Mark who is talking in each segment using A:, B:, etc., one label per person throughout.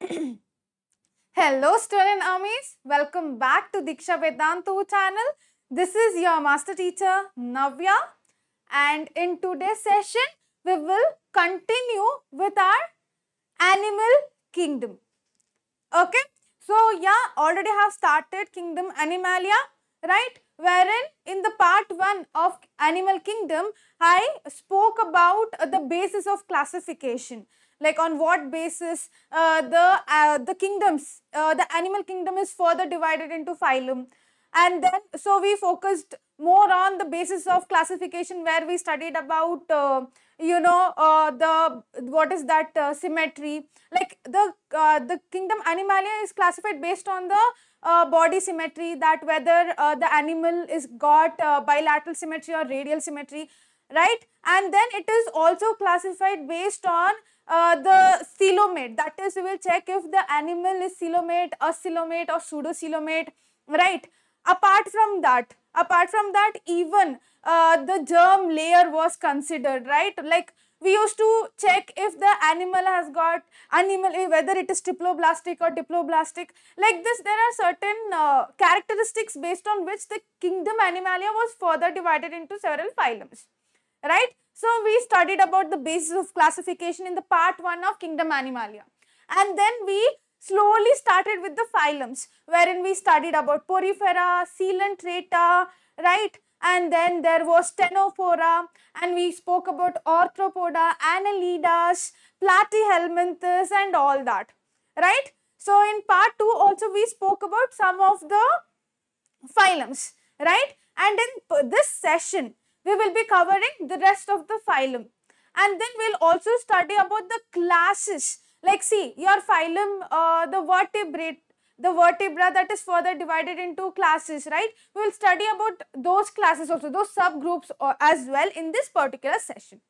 A: Hello student armies, welcome back to Diksha Vedantu channel. This is your master teacher Navya and in today's session we will continue with our animal kingdom. Okay, so yeah already have started kingdom animalia right wherein in the part 1 of animal kingdom I spoke about the basis of classification like on what basis uh, the uh, the kingdoms uh, the animal kingdom is further divided into phylum and then so we focused more on the basis of classification where we studied about uh, you know uh, the what is that uh, symmetry like the uh, the kingdom animalia is classified based on the uh, body symmetry that whether uh, the animal is got bilateral symmetry or radial symmetry right and then it is also classified based on uh, the coelomate. That is, we will check if the animal is coelomate, oscillomate or pseudo coelomate, right? Apart from that, apart from that, even uh, the germ layer was considered, right? Like we used to check if the animal has got animal, whether it is triploblastic or diploblastic. Like this, there are certain uh, characteristics based on which the kingdom Animalia was further divided into several phylums, right? So we studied about the basis of classification in the part 1 of Kingdom Animalia. And then we slowly started with the phylums wherein we studied about Porifera, Coelenterata, right? And then there was Stenophora and we spoke about Arthropoda, Annelidas, Platyhelminthes and all that, right? So in part 2 also we spoke about some of the phylums, right? And in this session, we will be covering the rest of the phylum. And then we'll also study about the classes. Like see, your phylum, uh, the vertebrate, the vertebra that is further divided into classes, right? We will study about those classes also, those subgroups uh, as well in this particular session.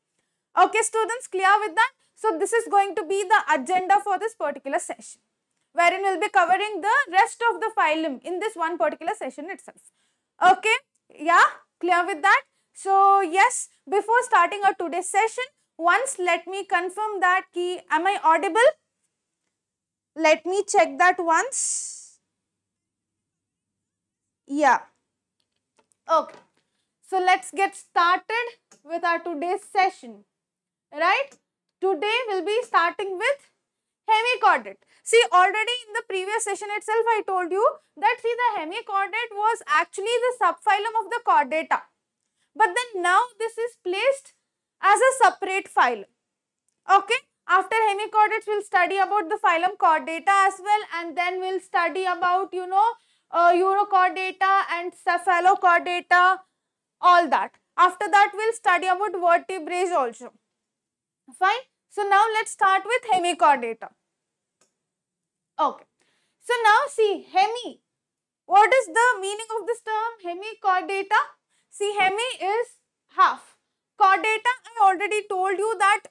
A: Okay, students, clear with that? So, this is going to be the agenda for this particular session, wherein we will be covering the rest of the phylum in this one particular session itself. Okay, yeah, clear with that? So, yes, before starting our today's session, once let me confirm that ki am I audible? Let me check that once. Yeah. Okay. So, let's get started with our today's session. Right? Today we'll be starting with hemichordate. See already in the previous session itself I told you that see the hemichordate was actually the subphylum of the chordata but then now this is placed as a separate file. Okay. After hemichordates, we'll study about the phylum chordata as well and then we'll study about, you know, uh, urochordata and cephalochordata, all that. After that, we'll study about vertebrates also. Fine. So, now let's start with hemichordata. Okay. So, now see, hemi. What is the meaning of this term hemichordata? See, hemi is half. Chordata, I already told you that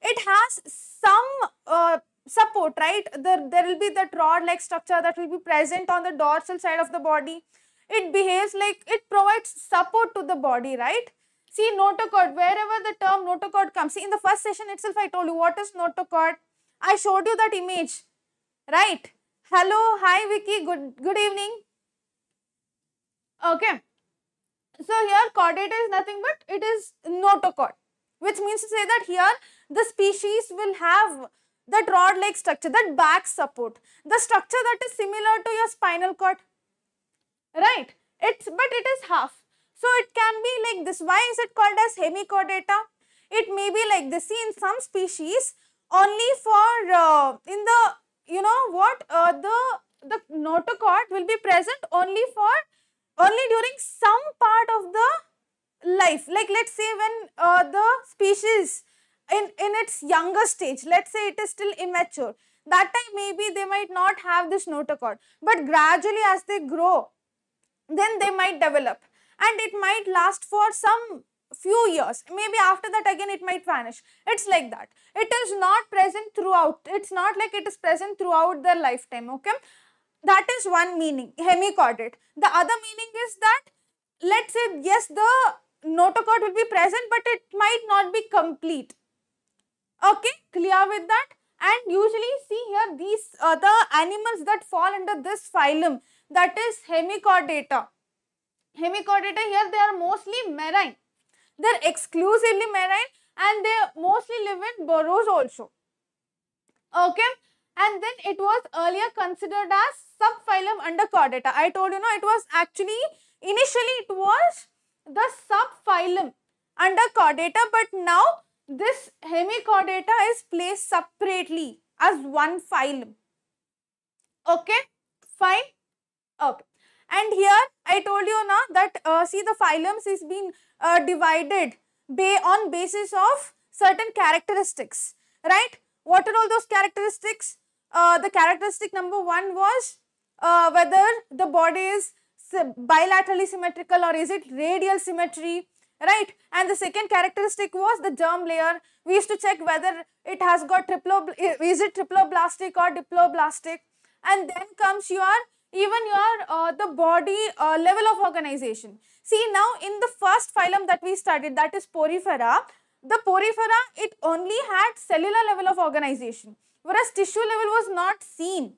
A: it has some uh, support, right? There, there will be the rod-like structure that will be present on the dorsal side of the body. It behaves like, it provides support to the body, right? See, notochord, wherever the term notochord comes. See, in the first session itself, I told you what is notochord. I showed you that image, right? Hello, hi Vicky, good, good evening. Okay. So here chordate is nothing but it is notochord which means to say that here the species will have that rod-like structure, that back support, the structure that is similar to your spinal cord, right? It's But it is half. So it can be like this. Why is it called as hemichordata? It may be like this. See, in some species, only for, uh, in the, you know what, uh, the, the notochord will be present only for only during some part of the life. Like let's say when uh, the species in, in its younger stage, let's say it is still immature, that time maybe they might not have this notochord. But gradually as they grow, then they might develop and it might last for some few years. Maybe after that again it might vanish. It's like that. It is not present throughout. It's not like it is present throughout their lifetime. Okay. That is one meaning, hemichordate. The other meaning is that, let's say, yes, the notochord will be present, but it might not be complete. Okay, clear with that? And usually see here, these other the animals that fall under this phylum, that is hemichordata. Hemichordata here, they are mostly marine. They are exclusively marine and they mostly live in burrows also. Okay, and then it was earlier considered as subphylum under chordata. I told you know it was actually initially it was the subphylum under chordata but now this hemichordata is placed separately as one phylum. Okay, fine. Okay. And here I told you now that uh, see the phylum is being uh, divided ba on basis of certain characteristics, right? What are all those characteristics? Uh, the characteristic number one was uh, whether the body is bilaterally symmetrical or is it radial symmetry, right? And the second characteristic was the germ layer. We used to check whether it has got triplo, is it triploblastic or diploblastic. And then comes your, even your, uh, the body uh, level of organization. See now in the first phylum that we studied that is Porifera, the Porifera, it only had cellular level of organization whereas tissue level was not seen.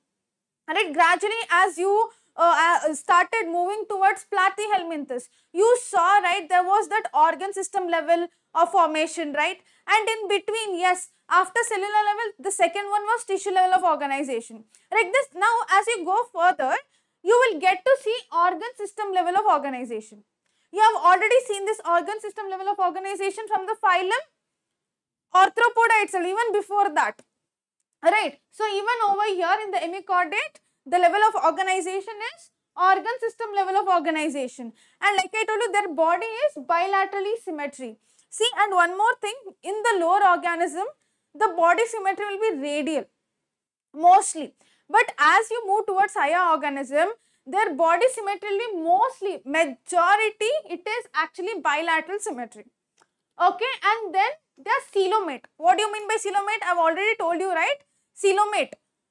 A: And it gradually as you uh, uh started moving towards platyhelminthes, you saw right there was that organ system level of formation, right? And in between, yes, after cellular level, the second one was tissue level of organization. Like this, now as you go further, you will get to see organ system level of organization. You have already seen this organ system level of organization from the phylum Arthropoda itself, even before that. Right. So, even over here in the emichordate, the level of organization is organ system level of organization. And like I told you, their body is bilaterally symmetry. See, and one more thing, in the lower organism, the body symmetry will be radial, mostly. But as you move towards higher organism, their body symmetry will be mostly, majority, it is actually bilateral symmetry. Okay, and then they are coelomate. What do you mean by coelomate? I have already told you, right? coelomate.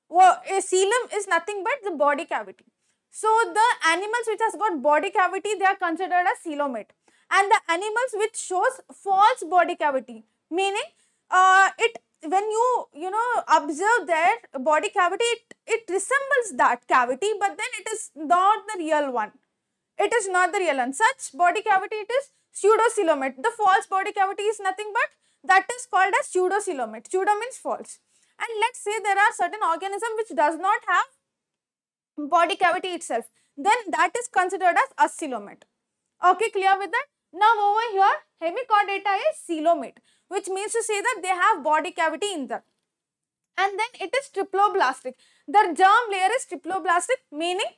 A: Well, a coelom is nothing but the body cavity. So the animals which has got body cavity, they are considered as coelomate. And the animals which shows false body cavity, meaning uh, it when you you know observe their body cavity, it, it resembles that cavity, but then it is not the real one. It is not the real one. Such body cavity, it is pseudocoelomate. The false body cavity is nothing but that is called as pseudocoelomate. Pseudo means false. And let's say there are certain organism which does not have body cavity itself. Then that is considered as oscillomate. Okay, clear with that? Now over here, hemichordata is coelomate, which means to say that they have body cavity in them. And then it is triploblastic. Their germ layer is triploblastic, meaning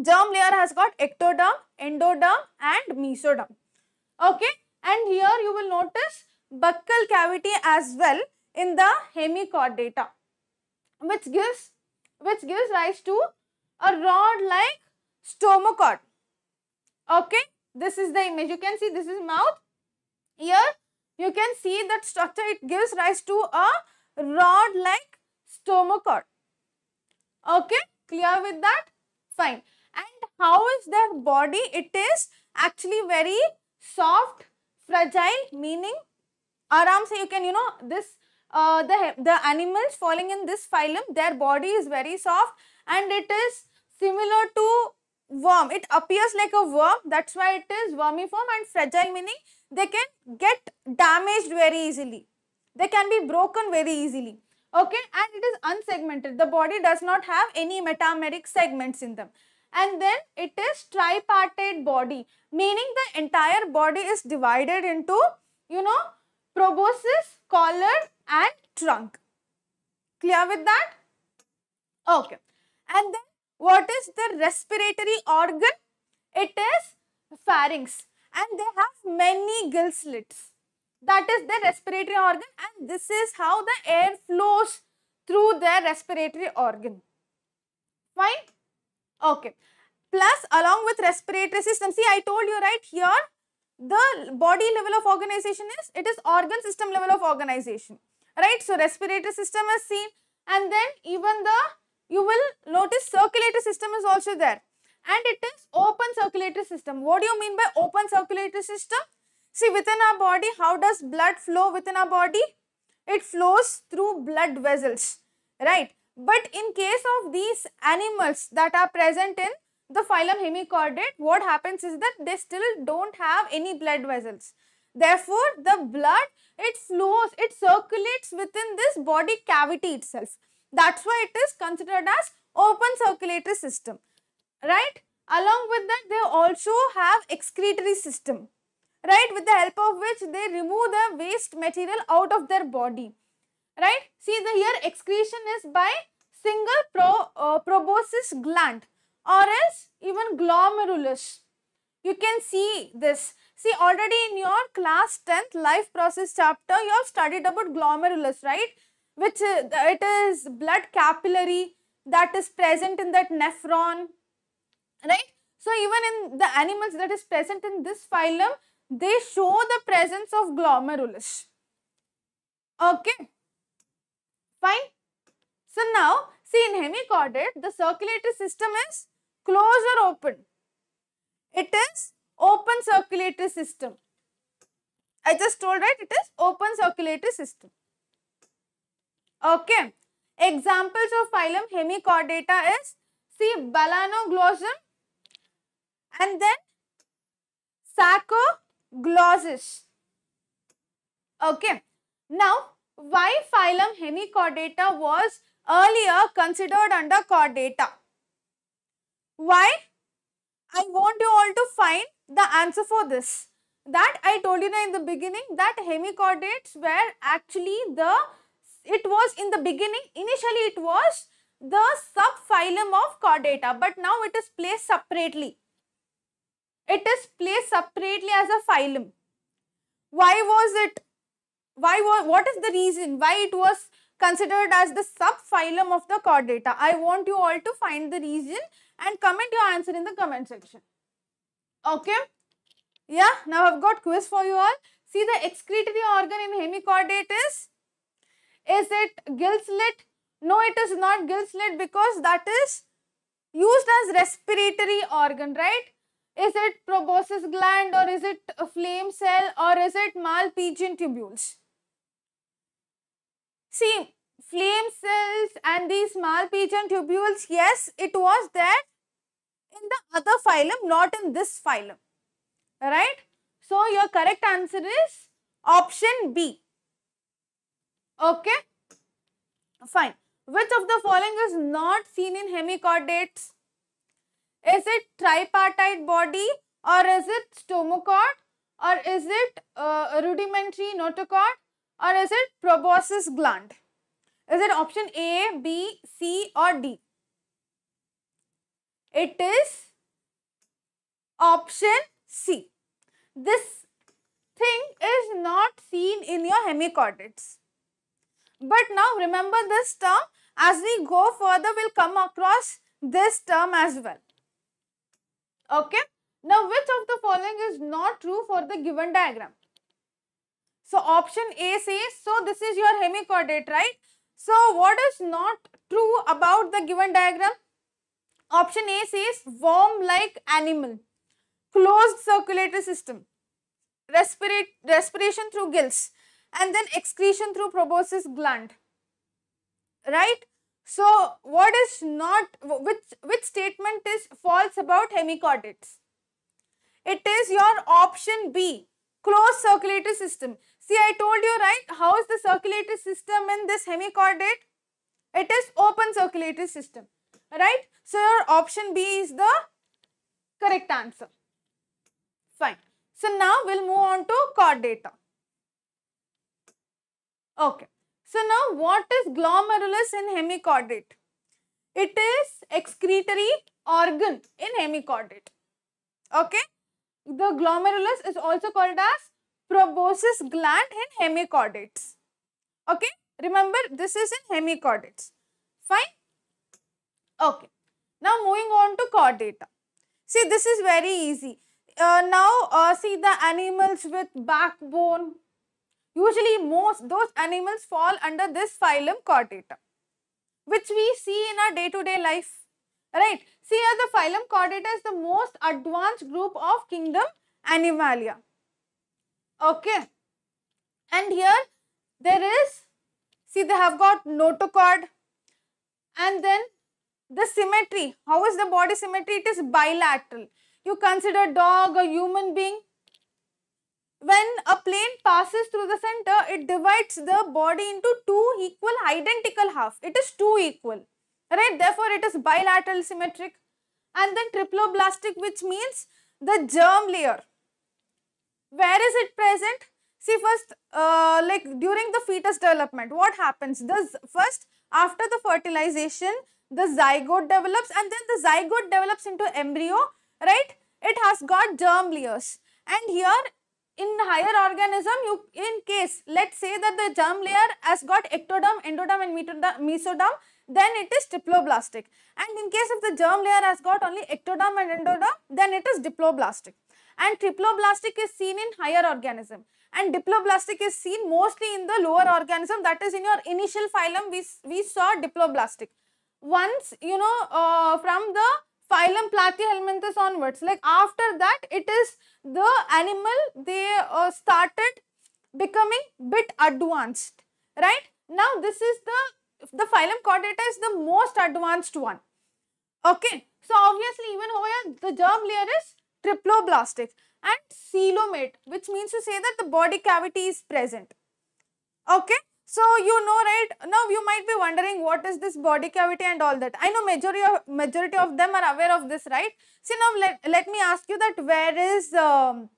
A: germ layer has got ectoderm, endoderm and mesoderm. Okay, and here you will notice buccal cavity as well in the hemichord data which gives which gives rise to a rod like stomachord okay this is the image you can see this is mouth here you can see that structure it gives rise to a rod like stomachord okay clear with that fine and how is their body it is actually very soft fragile meaning aram say you can you know this uh, the, the animals falling in this phylum, their body is very soft and it is similar to worm. It appears like a worm. That's why it is wormiform and fragile meaning they can get damaged very easily. They can be broken very easily. Okay, and it is unsegmented. The body does not have any metameric segments in them. And then it is tripartite body, meaning the entire body is divided into, you know, proboscis, collar and trunk. Clear with that? Okay. And then what is the respiratory organ? It is pharynx and they have many gill slits. That is the respiratory organ and this is how the air flows through their respiratory organ. Fine? Okay. Plus along with respiratory system, see I told you right here, the body level of organization is, it is organ system level of organization right? So, respiratory system is seen and then even the, you will notice circulatory system is also there and it is open circulatory system. What do you mean by open circulatory system? See within our body, how does blood flow within our body? It flows through blood vessels, right? But in case of these animals that are present in the phylum hemichordate, what happens is that they still don't have any blood vessels. Therefore, the blood, it flows, it circulates within this body cavity itself. That's why it is considered as open circulatory system, right? Along with that, they also have excretory system, right? With the help of which they remove the waste material out of their body, right? See, the here excretion is by single pro, uh, proboscis gland or else even glomerulus. You can see this See already in your class 10th life process chapter you have studied about glomerulus right which uh, it is blood capillary that is present in that nephron right. So even in the animals that is present in this phylum they show the presence of glomerulus okay fine. So now see in hemichordate the circulatory system is closed or open it is open circulatory system. I just told right it is open circulatory system. Okay. Examples of phylum hemichordata is see balanoglossum and then sacoglossus. Okay. Now why phylum hemichordata was earlier considered under chordata? Why? I want you all to find the answer for this. That I told you in the beginning that hemichordates were actually the, it was in the beginning, initially it was the subphylum of chordata but now it is placed separately. It is placed separately as a phylum. Why was it, why was, what is the reason why it was considered as the subphylum of the chordata? I want you all to find the reason and comment your answer in the comment section. Okay. Yeah, now I've got quiz for you all. See the excretory organ in hemichordate is? Is it gill slit? No, it is not gill slit because that is used as respiratory organ, right? Is it proboscis gland or is it a flame cell or is it malpighian tubules? See, flame cells and these malpighian tubules, yes, it was there in the other phylum, not in this phylum. Alright? So, your correct answer is option B. Okay? Fine. Which of the following is not seen in hemichordates? Is it tripartite body or is it stomachord or is it uh, rudimentary notochord or is it proboscis gland? Is it option A, B, C or D? It is option C. This thing is not seen in your hemichordates. But now remember this term as we go further we will come across this term as well. Okay. Now which of the following is not true for the given diagram? So option A says so this is your hemichordate right. So what is not true about the given diagram? Option A says worm-like animal, closed circulatory system, respirate, respiration through gills and then excretion through proboscis gland, right? So, what is not, which, which statement is false about hemichordates? It is your option B, closed circulatory system. See, I told you, right, how is the circulatory system in this hemichordate? It is open circulatory system. Right, So, your option B is the correct answer. Fine. So, now we'll move on to cord data. Okay. So, now what is glomerulus in hemichordate? It is excretory organ in hemichordate. Okay. The glomerulus is also called as proboscis gland in hemichordates. Okay. Remember, this is in hemichordates. Fine. Okay. Now moving on to core data. See, this is very easy. Uh, now, uh, see the animals with backbone. Usually, most those animals fall under this phylum chordata, which we see in our day-to-day -day life. Right? See here, the phylum chordata is the most advanced group of kingdom Animalia. Okay. And here, there is, see, they have got notochord, and then the symmetry. How is the body symmetry? It is bilateral. You consider dog a human being. When a plane passes through the center, it divides the body into two equal identical half. It is two equal, right? Therefore, it is bilateral symmetric. And then triploblastic, which means the germ layer. Where is it present? See first, uh, like during the fetus development, what happens? This first, after the fertilization, the zygote develops and then the zygote develops into embryo, right? It has got germ layers. And here in higher organism you in case let's say that the germ layer has got ectoderm endoderm and mesoderm then it is diploblastic and in case if the germ layer has got only ectoderm and endoderm then it is diploblastic and triploblastic is seen in higher organism and diploblastic is seen mostly in the lower organism that is in your initial phylum we, we saw diploblastic once, you know, uh, from the phylum Platyhelminthes onwards. Like after that, it is the animal they uh, started becoming bit advanced, right? Now this is the, the phylum chordata is the most advanced one, okay? So obviously even over the germ layer is triploblastic and coelomate which means to say that the body cavity is present, okay? So you know right now you might be wondering what is this body cavity and all that. I know majority of, majority of them are aware of this right. See now let, let me ask you that where is um,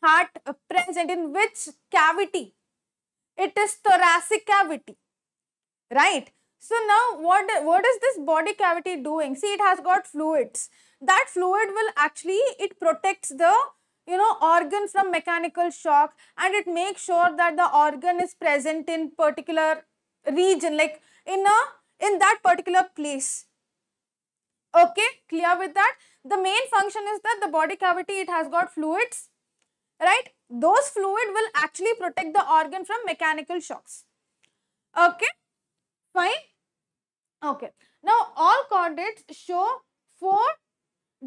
A: heart present in which cavity? It is thoracic cavity right. So now what, what is this body cavity doing? See it has got fluids. That fluid will actually it protects the you know organ from mechanical shock and it makes sure that the organ is present in particular region like in a in that particular place okay clear with that the main function is that the body cavity it has got fluids right those fluid will actually protect the organ from mechanical shocks okay fine okay now all chordates show four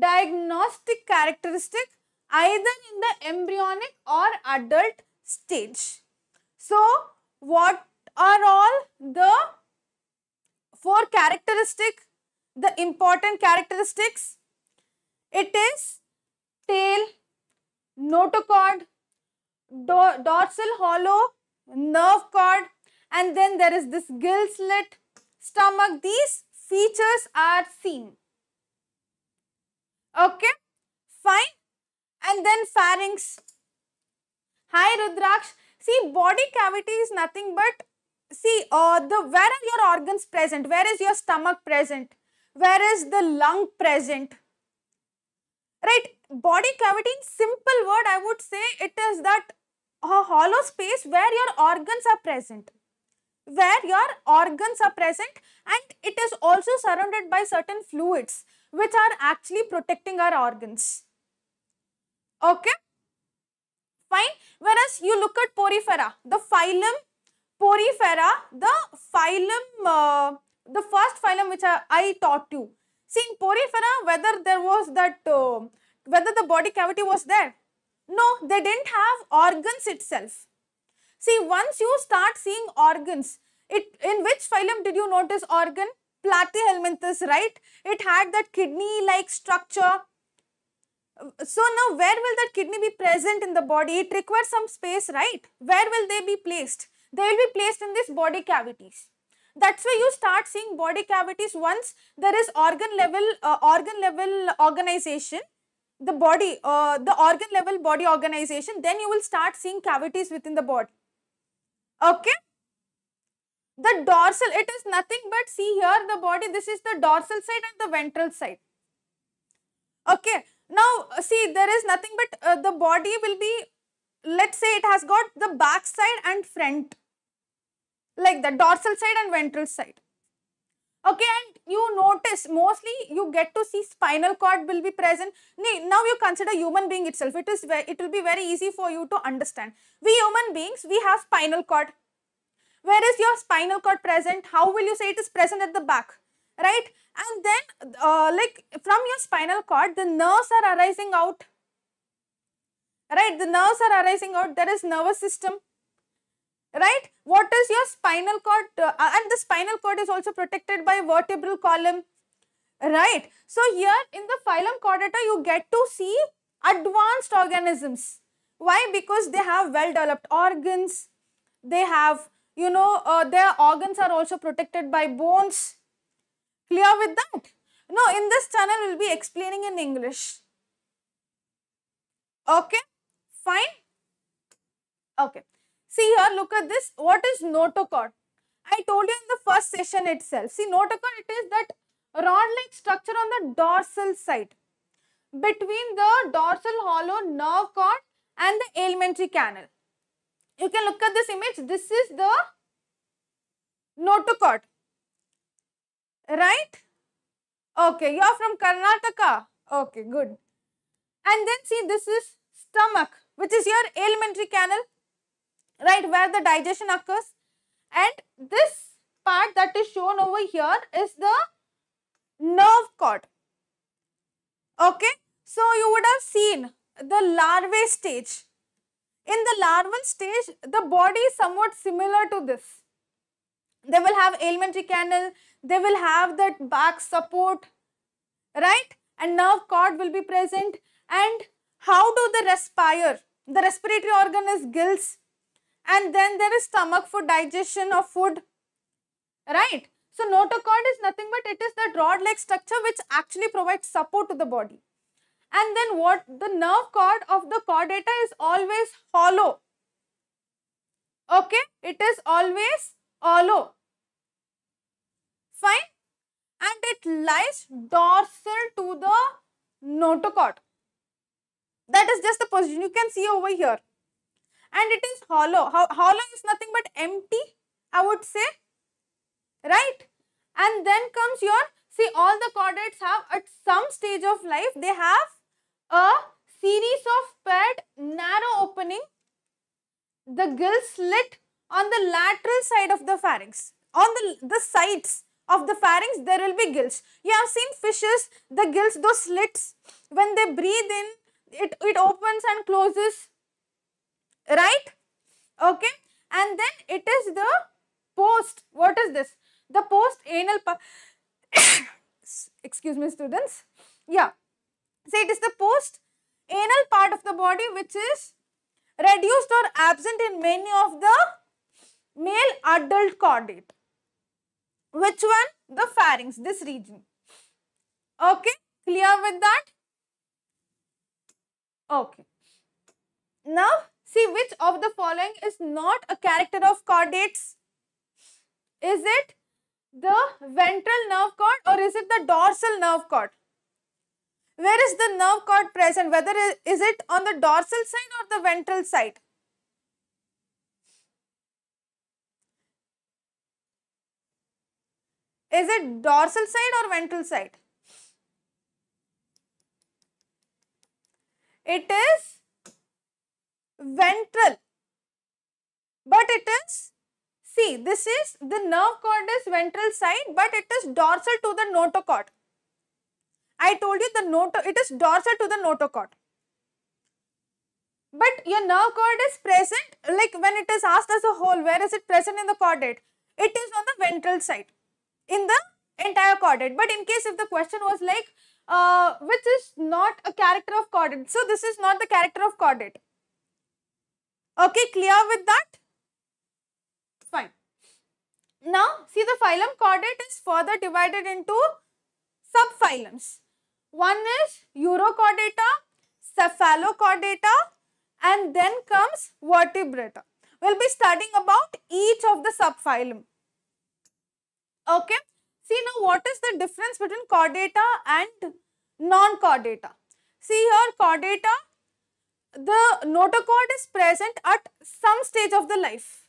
A: diagnostic characteristic either in the embryonic or adult stage. So, what are all the four characteristic, the important characteristics? It is tail, notochord, do dorsal hollow, nerve cord and then there is this gill slit, stomach. These features are seen. Okay, fine and then pharynx. Hi Rudraksh. See body cavity is nothing but see uh, the where are your organs present? Where is your stomach present? Where is the lung present? Right. Body cavity in simple word I would say it is that a hollow space where your organs are present where your organs are present and it is also surrounded by certain fluids which are actually protecting our organs. Okay? Fine. Whereas you look at Porifera, the phylum Porifera, the phylum, uh, the first phylum which I, I, taught you. See in Porifera, whether there was that, uh, whether the body cavity was there? No, they didn't have organs itself. See, once you start seeing organs, it in which phylum did you notice organ? Platyhelminthes, right? It had that kidney-like structure so now where will that kidney be present in the body? It requires some space, right? Where will they be placed? They will be placed in these body cavities. That's why you start seeing body cavities once there is organ level, uh, organ level organization, the body, uh, the organ level body organization, then you will start seeing cavities within the body. Okay? The dorsal, it is nothing but see here the body, this is the dorsal side and the ventral side. Okay? Now, see, there is nothing but uh, the body will be, let's say it has got the back side and front, like the dorsal side and ventral side. Okay, and you notice mostly you get to see spinal cord will be present. Now you consider human being itself. It is it will be very easy for you to understand. We human beings, we have spinal cord. Where is your spinal cord present? How will you say it is present at the back? right? And then uh, like from your spinal cord, the nerves are arising out, right? The nerves are arising out, there is nervous system, right? What is your spinal cord? Uh, and the spinal cord is also protected by vertebral column, right? So here in the phylum chordata, you get to see advanced organisms. Why? Because they have well developed organs, they have you know uh, their organs are also protected by bones Clear with that? No, in this channel, we will be explaining in English. Okay, fine. Okay, see here, look at this. What is notochord? I told you in the first session itself. See, notochord, it is that rod-like structure on the dorsal side between the dorsal hollow nerve cord and the alimentary canal. You can look at this image. This is the notochord right? Okay, you are from Karnataka. Okay, good. And then see this is stomach which is your alimentary canal, right, where the digestion occurs. And this part that is shown over here is the nerve cord. Okay, so you would have seen the larvae stage. In the larval stage, the body is somewhat similar to this they will have elementary canal, they will have that back support, right? And nerve cord will be present. And how do they respire? The respiratory organ is gills. And then there is stomach for digestion of food, right? So notochord is nothing but it is that rod-like structure which actually provides support to the body. And then what the nerve cord of the chordata is always hollow. Okay, it is always hollow. Fine. And it lies dorsal to the notochord. That is just the position you can see over here. And it is hollow. hollow is nothing but empty, I would say. Right? And then comes your, see all the chordates have at some stage of life, they have a series of paired narrow opening. The gill slit on the lateral side of the pharynx, on the, the sides of the pharynx, there will be gills. You have seen fishes, the gills, those slits, when they breathe in, it, it opens and closes, right? Okay. And then it is the post, what is this? The post anal, excuse me students, yeah. So it is the post anal part of the body which is reduced or absent in many of the male adult chordate. Which one? The pharynx, this region. Okay, clear with that? Okay. Now, see which of the following is not a character of chordates? Is it the ventral nerve cord or is it the dorsal nerve cord? Where is the nerve cord present? Whether is it on the dorsal side or the ventral side? Is it dorsal side or ventral side? It is ventral. But it is, see this is the nerve cord is ventral side but it is dorsal to the notochord. I told you the noto, it is dorsal to the notochord. But your nerve cord is present like when it is asked as a whole, where is it present in the cordate? It is on the ventral side in the entire chordate. But in case if the question was like, uh, which is not a character of chordate. So, this is not the character of chordate. Okay, clear with that? Fine. Now, see the phylum chordate is further divided into subphylums. One is Eurochordata, Cephalochordata and then comes Vertebrata. We will be studying about each of the subphylum. Okay. See now what is the difference between chordata and non-chordata? See here chordata, the notochord is present at some stage of the life.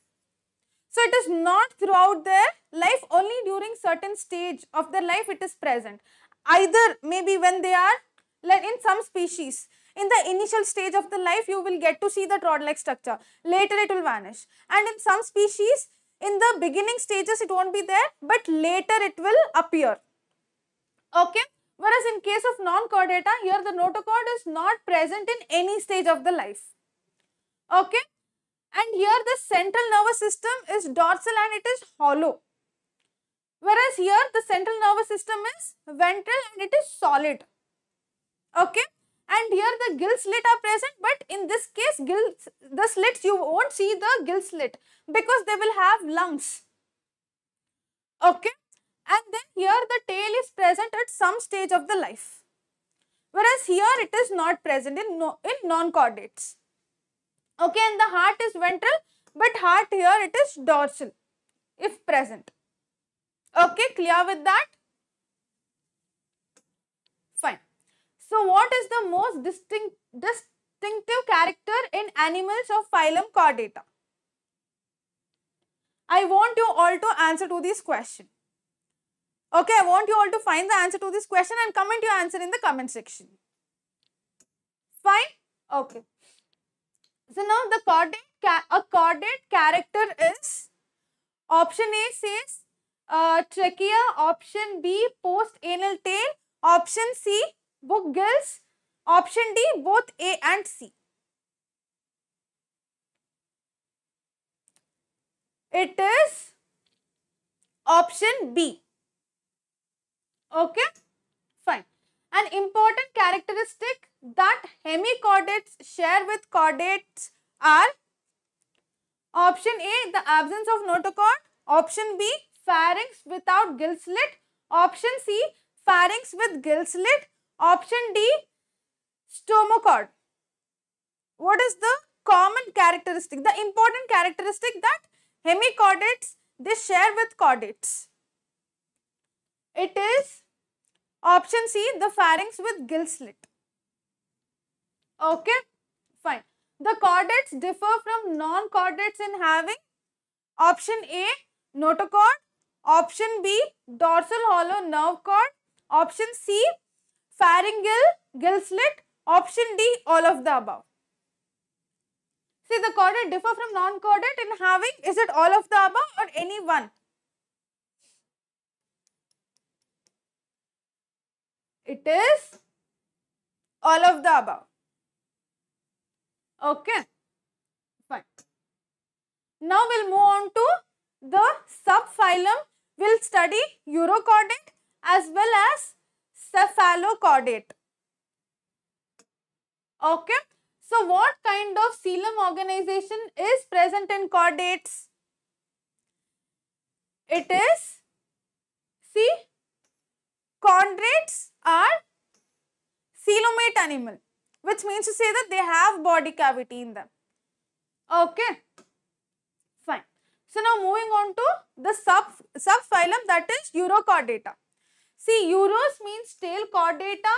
A: So it is not throughout their life, only during certain stage of their life it is present. Either maybe when they are like in some species, in the initial stage of the life you will get to see the rod-like structure, later it will vanish. And in some species in the beginning stages, it won't be there, but later it will appear. Okay. Whereas in case of non-chordata, here the notochord is not present in any stage of the life. Okay. And here the central nervous system is dorsal and it is hollow. Whereas here the central nervous system is ventral and it is solid. Okay and here the gill slit are present but in this case gills, the slits you won't see the gill slit because they will have lungs. Okay and then here the tail is present at some stage of the life whereas here it is not present in, no, in non-chordates. Okay and the heart is ventral but heart here it is dorsal if present. Okay clear with that? So what is the most distinct, distinctive character in animals of phylum Chordata? I want you all to answer to this question. Okay, I want you all to find the answer to this question and comment your answer in the comment section. Fine? Okay. So now the chordate, a chordate character is option A says uh, trachea, option B post anal tail, option C book gills. Option D, both A and C. It is option B. Okay, fine. An important characteristic that hemichordates share with chordates are option A, the absence of notochord, option B, pharynx without gill slit, option C, pharynx with gill slit, Option D, stomachord. What is the common characteristic, the important characteristic that hemichordates, they share with chordates? It is option C, the pharynx with gill slit. Okay, fine. The chordates differ from non-chordates in having option A, notochord, option B, dorsal hollow nerve cord, option C, pharyngeal, gill slit, option D, all of the above. See the chordate differ from non-chordate in having is it all of the above or any one? It is all of the above. Okay, fine. Now we'll move on to the subphylum. We'll study urochordate as well as cephalocaudate. Okay. So, what kind of coelom organization is present in chordates? It is, see, chordates are coelomate animal, which means to say that they have body cavity in them. Okay, fine. So, now moving on to the sub, subphylum that is Eurochordata. See, Euros means tail chordata,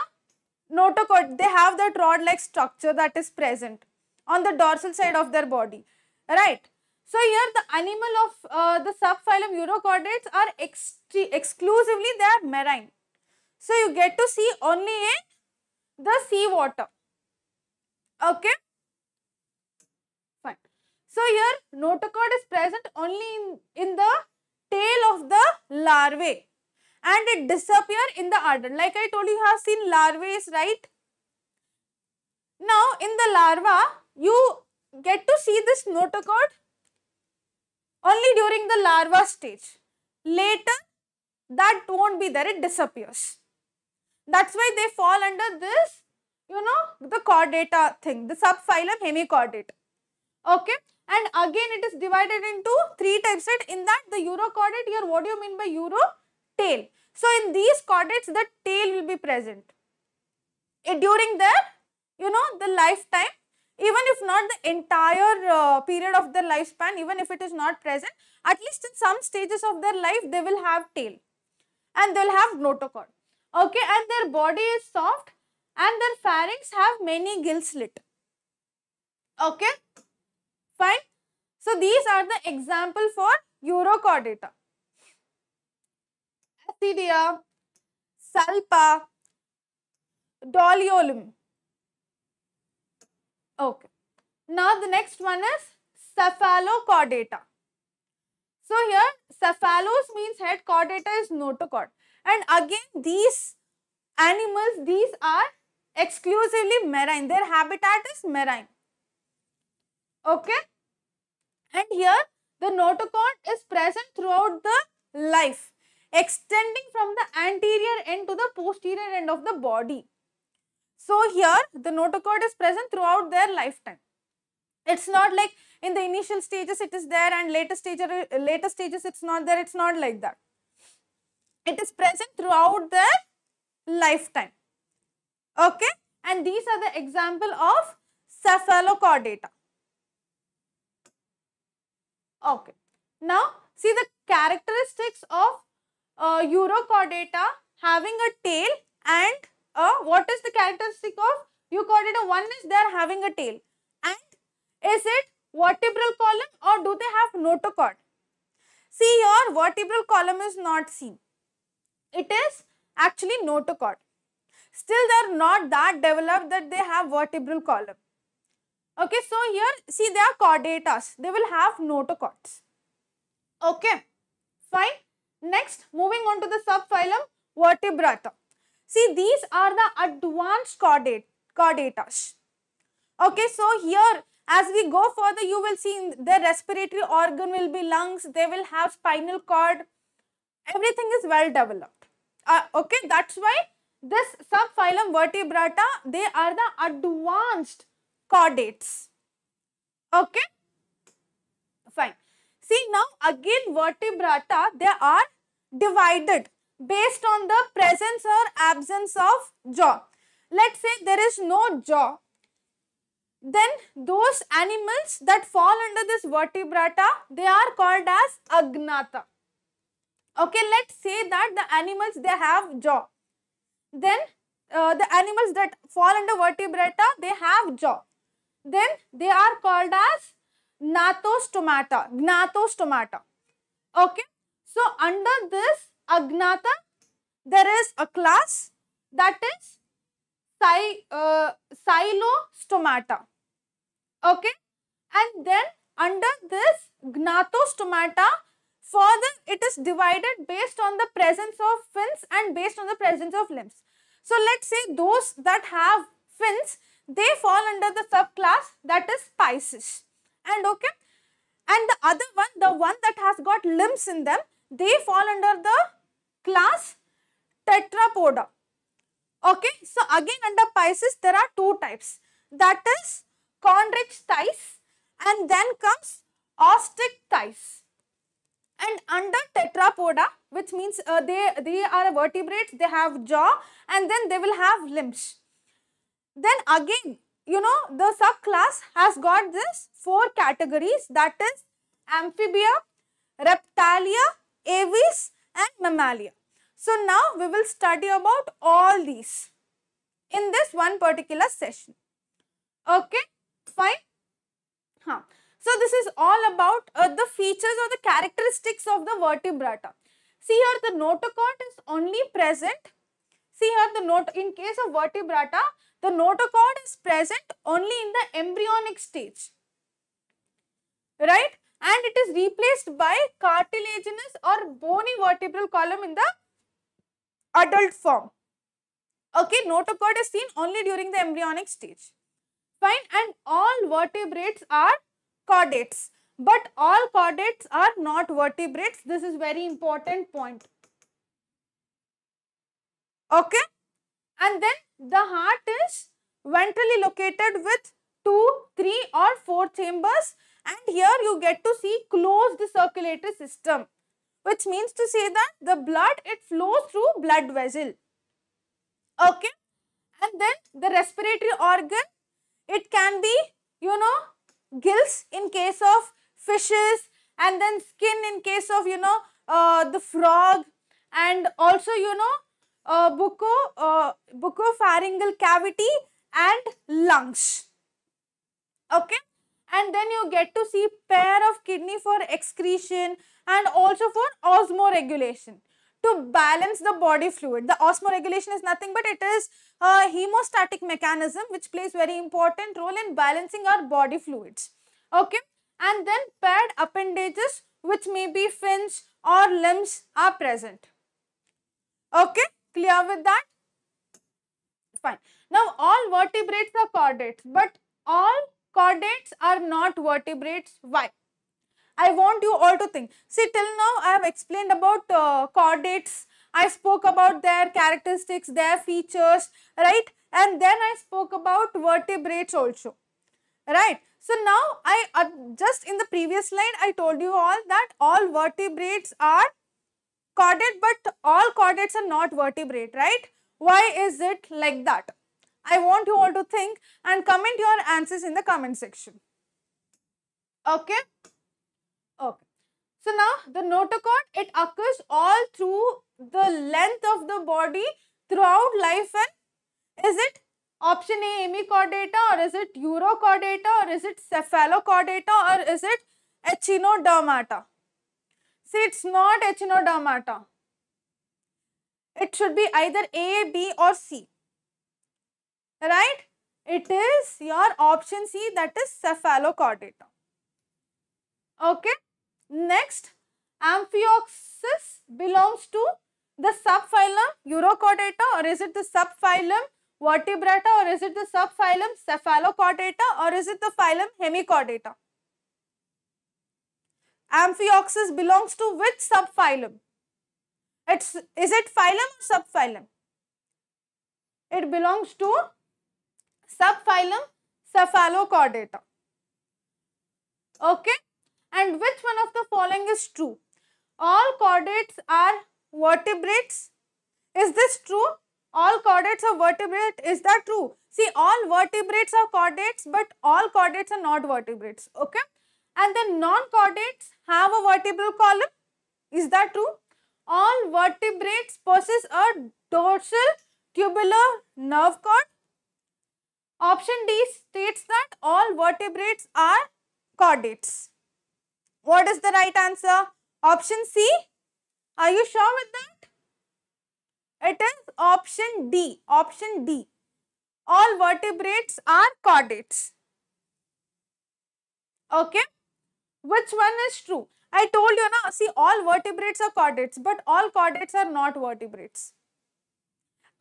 A: notochord. They have that rod-like structure that is present on the dorsal side of their body, right? So, here the animal of uh, the subphylum Eurochordates are exclusively they are marine. So, you get to see only in the sea water. Okay? Fine. So, here notochord is present only in, in the tail of the larvae and it disappear in the adult. Like I told you, you have seen larvae, right? Now, in the larva, you get to see this notochord only during the larva stage. Later, that won't be there, it disappears. That's why they fall under this, you know, the chordata thing, the subphylum hemichordata. Okay. And again, it is divided into three types. In that, the eurochordate, here, what do you mean by euro? tail. So in these chordates, the tail will be present. It, eh, during their, you know, the lifetime, even if not the entire uh, period of their lifespan, even if it is not present, at least in some stages of their life, they will have tail and they will have notochord. Okay, and their body is soft and their pharynx have many gill slit. Okay, fine. So, these are the example for urochordata. Actidia, Salpa, Doliolum. Okay. Now the next one is cephalochordata. So here cephalos means head, chordata is notochord. And again these animals, these are exclusively marine. Their habitat is marine. Okay. And here the notochord is present throughout the life extending from the anterior end to the posterior end of the body. So here the notochord is present throughout their lifetime. It's not like in the initial stages it is there and later, stage, later stages it's not there, it's not like that. It is present throughout their lifetime. Okay, and these are the example of cephalochordata. Okay, now see the characteristics of uh, Eurochordata having a tail and what is the characteristic of a One is they are having a tail and is it vertebral column or do they have notochord? See here vertebral column is not seen. It is actually notochord. Still they are not that developed that they have vertebral column. Okay, so here see they are chordatas. They will have notochords. Okay, fine. Next, moving on to the subphylum Vertebrata. See, these are the advanced chordate, chordatas. Okay, so here as we go further, you will see their respiratory organ will be lungs, they will have spinal cord, everything is well developed. Uh, okay, that's why this subphylum Vertebrata, they are the advanced chordates. Okay. See now again vertebrata they are divided based on the presence or absence of jaw. Let's say there is no jaw then those animals that fall under this vertebrata they are called as agnata okay let's say that the animals they have jaw then uh, the animals that fall under vertebrata they have jaw then they are called as gnathostomata. Gnathostomata. Okay. So, under this agnatha, there is a class that is cy, uh, Okay. And then under this gnathostomata, further it is divided based on the presence of fins and based on the presence of limbs. So, let's say those that have fins, they fall under the subclass that is Pisces and okay and the other one the one that has got limbs in them they fall under the class tetrapoda okay so again under pisces there are two types that is chondrichthyes and then comes ostichthyes and under tetrapoda which means uh, they they are vertebrates they have jaw and then they will have limbs then again you know the subclass has got this four categories that is amphibia, reptilia, aves and mammalia. So now we will study about all these in this one particular session. Okay, fine. Huh. So this is all about uh, the features or the characteristics of the vertebrata. See here the notochord is only present. See here the note in case of vertebrata the notochord is present only in the embryonic stage, right? And it is replaced by cartilaginous or bony vertebral column in the adult form. Okay, notochord is seen only during the embryonic stage. Fine, and all vertebrates are chordates, but all chordates are not vertebrates. This is very important point. Okay, and then the heart is ventrally located with 2, 3 or 4 chambers and here you get to see closed circulatory system which means to say that the blood it flows through blood vessel. Okay and then the respiratory organ it can be you know gills in case of fishes and then skin in case of you know uh, the frog and also you know uh, bucco, pharyngeal cavity and lungs. Okay. And then you get to see pair of kidney for excretion and also for osmoregulation to balance the body fluid. The osmoregulation is nothing but it is a hemostatic mechanism which plays very important role in balancing our body fluids. Okay. And then paired appendages which may be fins or limbs are present. Okay. Clear with that? Fine. Now, all vertebrates are chordates, but all chordates are not vertebrates. Why? I want you all to think. See, till now I have explained about uh, chordates. I spoke about their characteristics, their features, right? And then I spoke about vertebrates also, right? So now I uh, just in the previous slide I told you all that all vertebrates are chordate but all chordates are not vertebrate, right? Why is it like that? I want you all to think and comment your answers in the comment section. Okay? Okay. So now the notochord, it occurs all through the length of the body throughout life and is it option A hemichordata or is it urochordata or is it cephalocordata or is it echinodermata? See, it's not echinodermata. It should be either A, B or C. Right? It is your option C that is cephalochordata. Okay. Next, Amphioxus belongs to the subphylum Urochordata or is it the subphylum Vertebrata or is it the subphylum Cephalochordata or is it the phylum Hemichordata? Amphioxus belongs to which subphylum? It's, is it phylum or subphylum? It belongs to subphylum Cephalochordata. Okay. And which one of the following is true? All chordates are vertebrates. Is this true? All chordates are vertebrates. Is that true? See, all vertebrates are chordates, but all chordates are not vertebrates. Okay and the non-chordates have a vertebral column. Is that true? All vertebrates possess a dorsal tubular nerve cord. Option D states that all vertebrates are chordates. What is the right answer? Option C. Are you sure with that? It is option D. Option D. All vertebrates are chordates. Okay. Which one is true? I told you, now. see, all vertebrates are chordates, but all chordates are not vertebrates.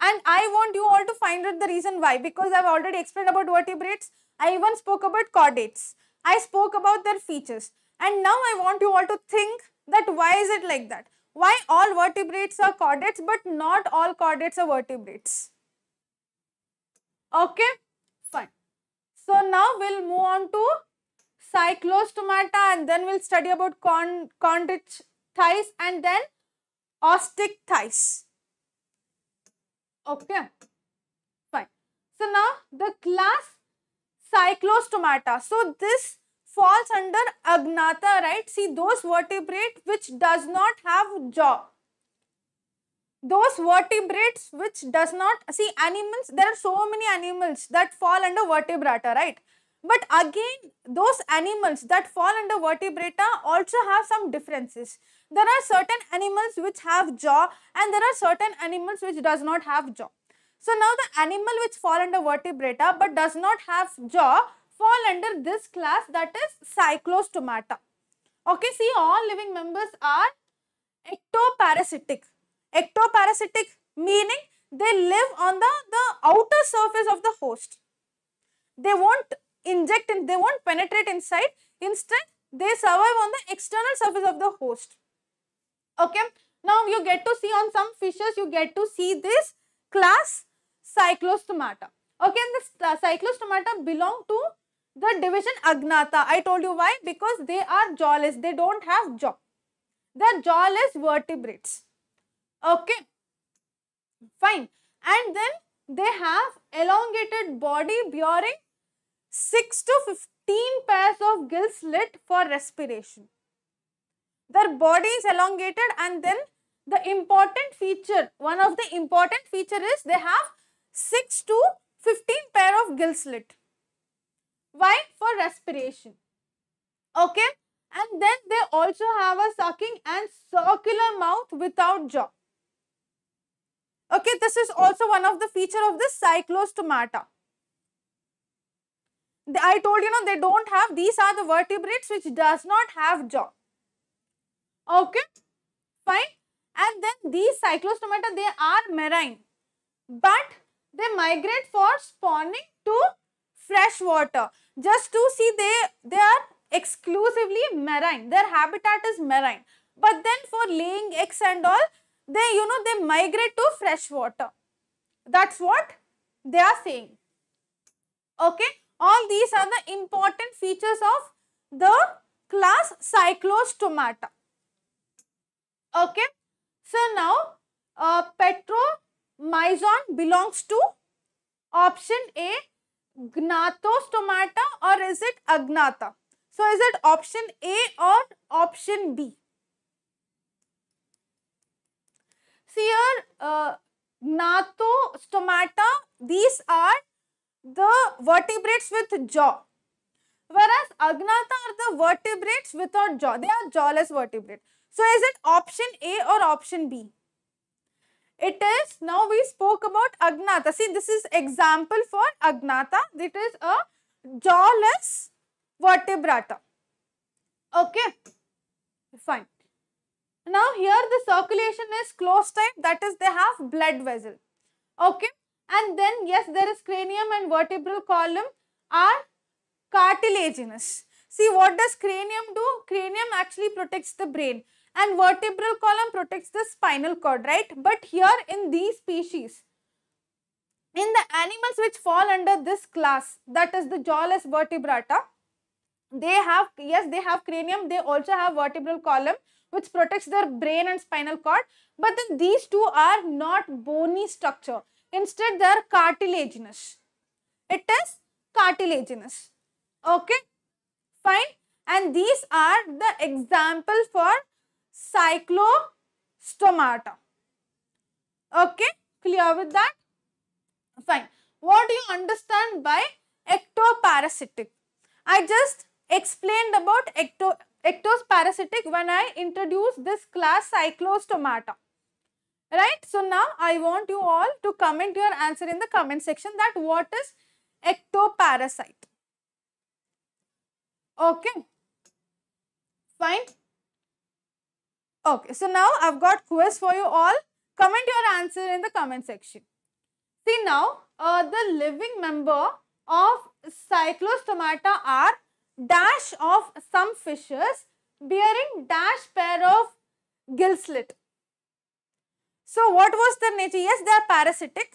A: And I want you all to find out the reason why, because I've already explained about vertebrates. I even spoke about chordates. I spoke about their features. And now I want you all to think that why is it like that? Why all vertebrates are chordates, but not all chordates are vertebrates? Okay, fine. So now we'll move on to cyclostomata and then we'll study about con chondrichthyes and then osteichthyes. Okay, fine. So now the class cyclostomata. So this falls under agnatha, right? See those vertebrate which does not have jaw. Those vertebrates which does not, see animals, there are so many animals that fall under vertebrata, right? But again, those animals that fall under vertebrata also have some differences. There are certain animals which have jaw and there are certain animals which does not have jaw. So now the animal which fall under vertebrata but does not have jaw fall under this class that is cyclostomata. Okay, see all living members are ectoparasitic. Ectoparasitic meaning they live on the, the outer surface of the host. They won't inject in, they won't penetrate inside. Instead, they survive on the external surface of the host. Okay. Now, you get to see on some fishes, you get to see this class cyclostomata. Okay. And this cyclostomata belong to the division agnatha. I told you why. Because they are jawless. They don't have jaw. They are jawless vertebrates. Okay. Fine. And then they have elongated body bearing 6 to 15 pairs of gills slit for respiration. Their body is elongated and then the important feature, one of the important feature is they have 6 to 15 pair of gill slit. Why? For respiration. Okay. And then they also have a sucking and circular mouth without jaw. Okay, this is also one of the feature of the cyclostomata. I told you know they don't have these are the vertebrates which does not have jaw. Okay, fine. And then these cyclostomata they are marine, but they migrate for spawning to fresh water. Just to see they they are exclusively marine. Their habitat is marine. But then for laying eggs and all they you know they migrate to fresh water. That's what they are saying. Okay. All these are the important features of the class cyclostomata. Okay. So, now uh, petromyzon belongs to option A gnathostomata or is it agnatha? So, is it option A or option B? See here, uh, these are the vertebrates with jaw. Whereas Agnatha are the vertebrates without jaw. They are jawless vertebrate. So is it option A or option B? It is, now we spoke about Agnatha. See, this is example for Agnatha. It is a jawless vertebrata. Okay, fine. Now here the circulation is closed type that is they have blood vessel. Okay, and then yes, there is cranium and vertebral column are cartilaginous. See what does cranium do? Cranium actually protects the brain and vertebral column protects the spinal cord, right? But here in these species, in the animals which fall under this class, that is the jawless vertebrata, they have, yes, they have cranium, they also have vertebral column which protects their brain and spinal cord. But then these two are not bony structure. Instead, they are cartilaginous. It is cartilaginous. Okay, fine. And these are the example for cyclostomata. Okay, clear with that? Fine. What do you understand by ectoparasitic? I just explained about ecto ectoparasitic when I introduced this class cyclostomata right. So, now I want you all to comment your answer in the comment section that what is ectoparasite. Okay, fine. Okay, so now I've got quiz for you all. Comment your answer in the comment section. See now, uh, the living member of cyclostomata are dash of some fishes bearing dash pair of gill slit. So, what was their nature? Yes, they are parasitic,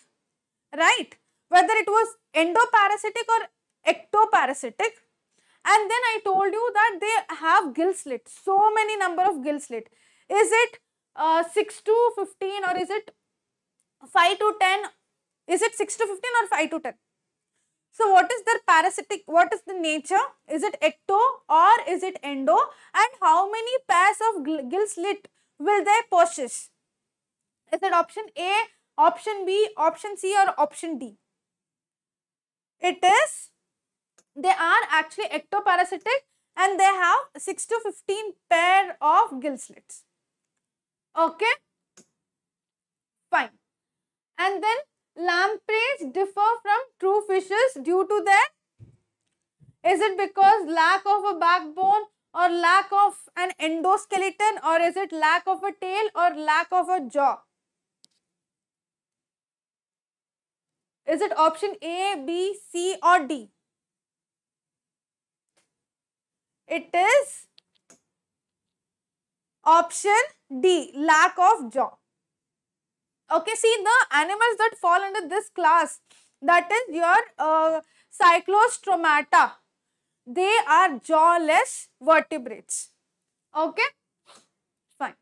A: right? Whether it was endoparasitic or ectoparasitic. And then I told you that they have gill slit, so many number of gill slit. Is it uh, 6 to 15 or is it 5 to 10? Is it 6 to 15 or 5 to 10? So, what is their parasitic, what is the nature? Is it ecto or is it endo? And how many pairs of gill slit will they possess? Is it option A, option B, option C or option D? It is, they are actually ectoparasitic and they have 6 to 15 pair of gill slits. Okay? Fine. And then lampreys differ from true fishes due to their, is it because lack of a backbone or lack of an endoskeleton or is it lack of a tail or lack of a jaw? Is it option A, B, C or D? It is option D, lack of jaw. Okay, see the animals that fall under this class, that is your uh, cyclostromata. They are jawless vertebrates. Okay. fine.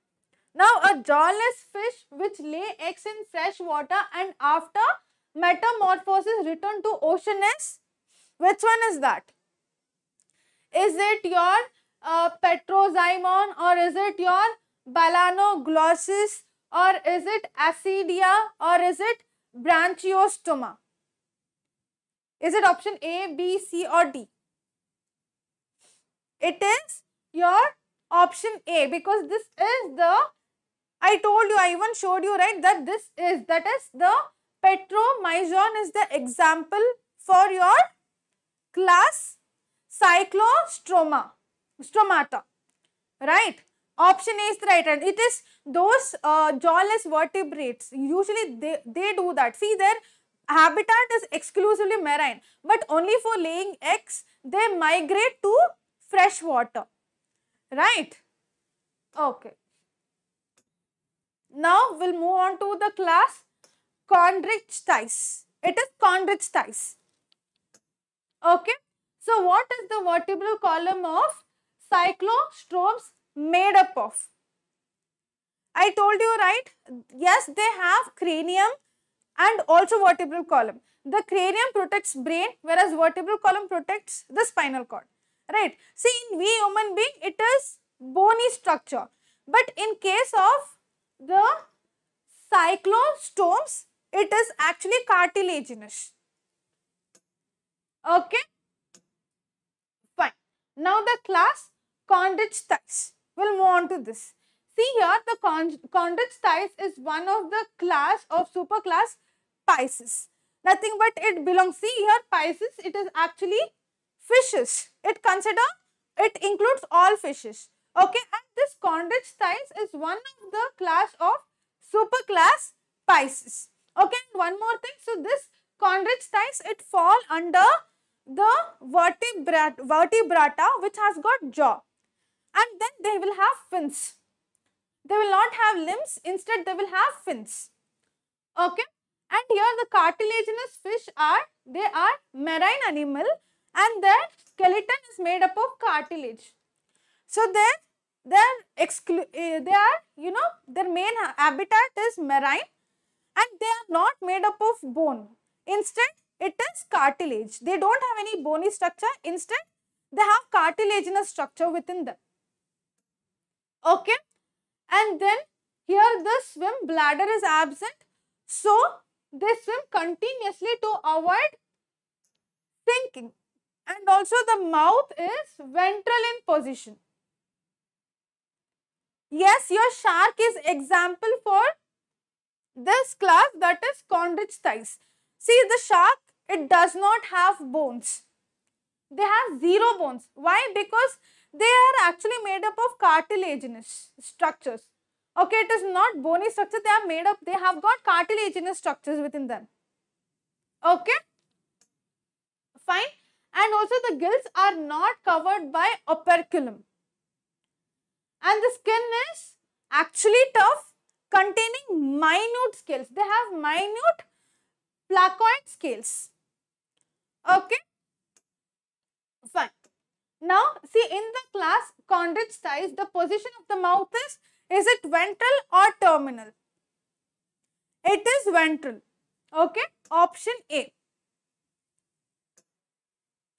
A: Now, a jawless fish which lay eggs in fresh water and after metamorphosis return to ocean is? Which one is that? Is it your uh, or is it your balanoglossus or is it acidia or is it branchiostoma? Is it option A, B, C or D? It is your option A because this is the, I told you, I even showed you right that this is, that is the petromyzone is the example for your class cyclostroma, stromata, right? Option is the right and it is those uh, jawless vertebrates, usually they, they do that. See their habitat is exclusively marine, but only for laying eggs, they migrate to fresh water, right? Okay. Now, we'll move on to the class chondrichthyes. It is chondrichthyes. Okay. So, what is the vertebral column of cyclostromes made up of? I told you right, yes they have cranium and also vertebral column. The cranium protects brain whereas vertebral column protects the spinal cord, right. See in we human being it is bony structure but in case of the cyclostomes it is actually cartilaginous. Okay. Fine. Now the class condych thighs. We'll move on to this. See here the con thighs is one of the class of superclass Pisces. Nothing but it belongs. See here Pisces it is actually fishes. It consider it includes all fishes. Okay, and this condych thighs is one of the class of superclass Pisces. Okay, one more thing. So, this chondrich thighs, it fall under the vertebrat vertebrata which has got jaw and then they will have fins. They will not have limbs, instead they will have fins. Okay. And here the cartilaginous fish are, they are marine animal and their skeleton is made up of cartilage. So, their, their exclu uh, they are, you know, their main habitat is marine and they are not made up of bone. Instead, it is cartilage. They don't have any bony structure. Instead, they have cartilaginous structure within them. Okay. And then here the swim bladder is absent. So, they swim continuously to avoid sinking. And also the mouth is ventral in position. Yes, your shark is example for this class that is chondrichthyes. See the shark, it does not have bones. They have zero bones. Why? Because they are actually made up of cartilaginous structures. Okay, it is not bony structure, they are made up, they have got cartilaginous structures within them. Okay, fine. And also the gills are not covered by operculum. And the skin is actually tough containing minute scales. They have minute placoid scales. Okay. Fine. Now, see in the class Condric size, the position of the mouth is, is it ventral or terminal? It is ventral. Okay. Option A.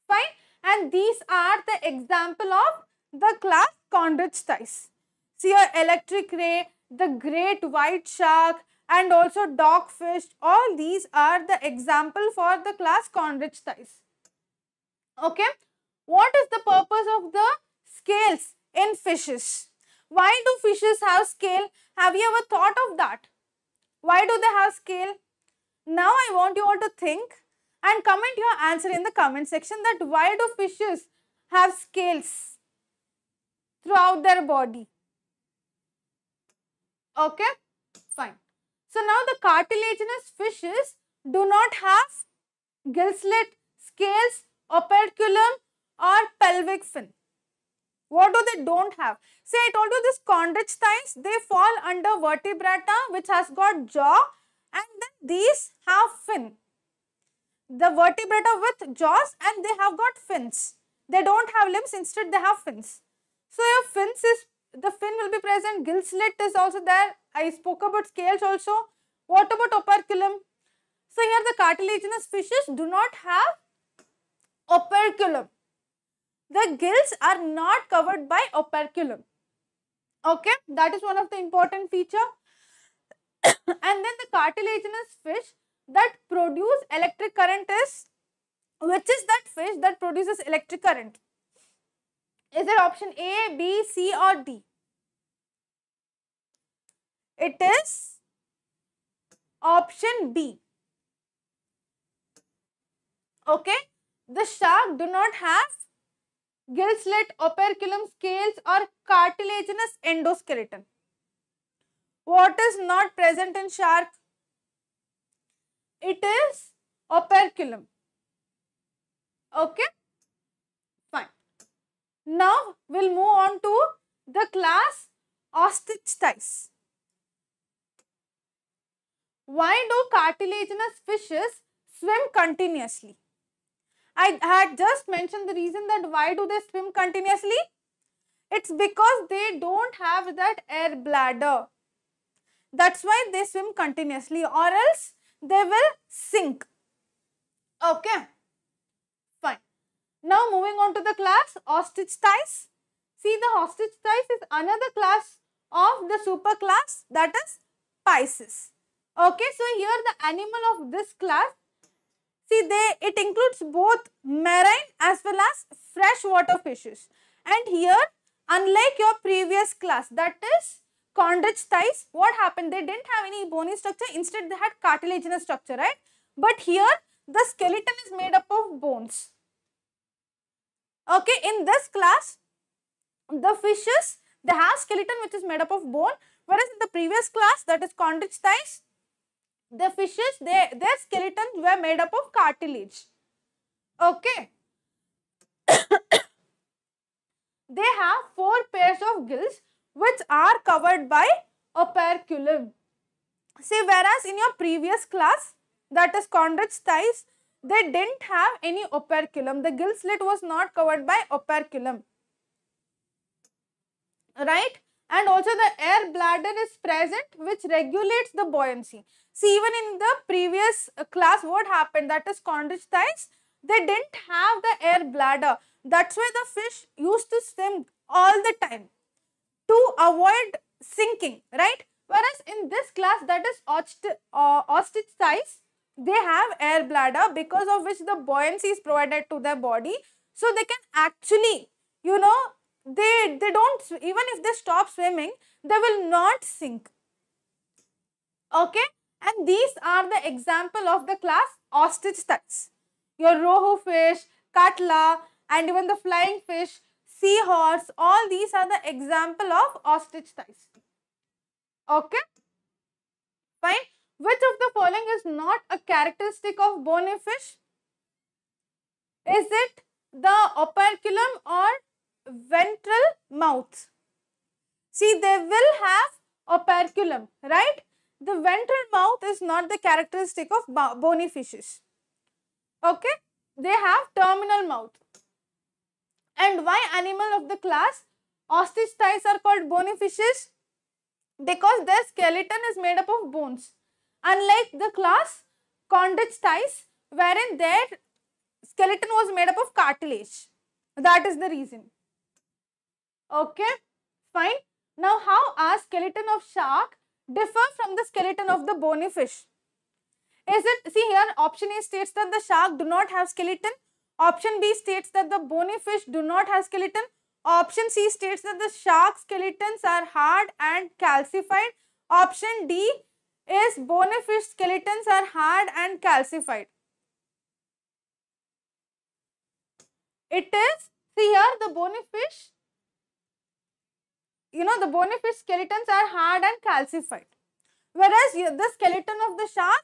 A: Fine. And these are the example of the class Condric size. See your electric ray, the great white shark and also dogfish. All these are the example for the class chondrichthyes. Okay. What is the purpose of the scales in fishes? Why do fishes have scale? Have you ever thought of that? Why do they have scale? Now I want you all to think and comment your answer in the comment section that why do fishes have scales throughout their body? Okay, fine. So now the cartilaginous fishes do not have gill slit, scales, operculum or pelvic fin. What do they don't have? Say I told you these chondrichthyes, they fall under vertebrata which has got jaw and then these have fin. The vertebrata with jaws and they have got fins. They don't have limbs, instead they have fins. So your fins is the fin will be present, gill slit is also there. I spoke about scales also. What about operculum? So here the cartilaginous fishes do not have operculum. The gills are not covered by operculum. Okay, that is one of the important feature. and then the cartilaginous fish that produce electric current is, which is that fish that produces electric current. Is it option A, B, C or D? It is option B. Okay. The shark do not have gill slit, operculum, scales or cartilaginous endoskeleton. What is not present in shark? It is operculum. Okay. Now we'll move on to the class ostrich Why do cartilaginous fishes swim continuously? I had just mentioned the reason that why do they swim continuously? It's because they don't have that air bladder. That's why they swim continuously or else they will sink. Okay. Now moving on to the class ostrich See the ostrich is another class of the super class that is Pisces. Okay, so here the animal of this class, see they it includes both marine as well as freshwater fishes. And here unlike your previous class that is chondrichthyes, what happened? They didn't have any bony structure, instead they had cartilaginous structure, right? But here the skeleton is made up of bones. Okay, in this class, the fishes, they have skeleton which is made up of bone, whereas in the previous class, that is chondrichthyes, the fishes, they, their skeletons were made up of cartilage. Okay. they have four pairs of gills which are covered by operculum. See, whereas in your previous class, that is chondrichthyes, they didn't have any operculum. The gill slit was not covered by operculum. Right? And also the air bladder is present which regulates the buoyancy. See even in the previous uh, class what happened that is chondrichthyes. They didn't have the air bladder. That's why the fish used to swim all the time to avoid sinking, right? Whereas in this class that is ostrich, uh, ostrich size, they have air bladder because of which the buoyancy is provided to their body so they can actually you know they they don't even if they stop swimming they will not sink okay and these are the example of the class ostrich types your rohu fish katla and even the flying fish seahorse all these are the example of ostrich types okay fine which of the following is not a characteristic of bony fish? Is it the operculum or ventral mouth? See, they will have operculum, right? The ventral mouth is not the characteristic of bony fishes. Okay? They have terminal mouth. And why animal of the class ostrich are called bony fishes? Because their skeleton is made up of bones. Unlike the class chondrichthyes wherein their skeleton was made up of cartilage. That is the reason. Okay, fine. Now how our skeleton of shark differ from the skeleton of the bony fish? Is it, see here option A states that the shark do not have skeleton. Option B states that the bony fish do not have skeleton. Option C states that the shark skeletons are hard and calcified. Option D is bony fish skeletons are hard and calcified. It is, see here the bony fish, you know the bony fish skeletons are hard and calcified. Whereas the skeleton of the shark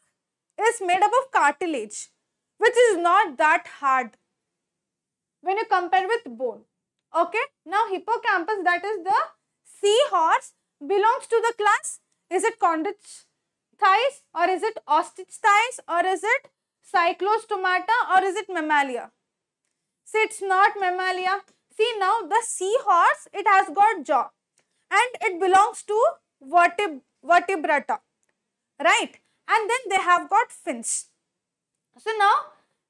A: is made up of cartilage which is not that hard when you compare with bone. Okay, now hippocampus that is the seahorse belongs to the class, is it Condit? thighs or is it ostrich thighs or is it cyclostomata or is it mammalia? See, it's not mammalia. See, now the seahorse, it has got jaw and it belongs to verteb vertebrata, right? And then they have got fins. So, now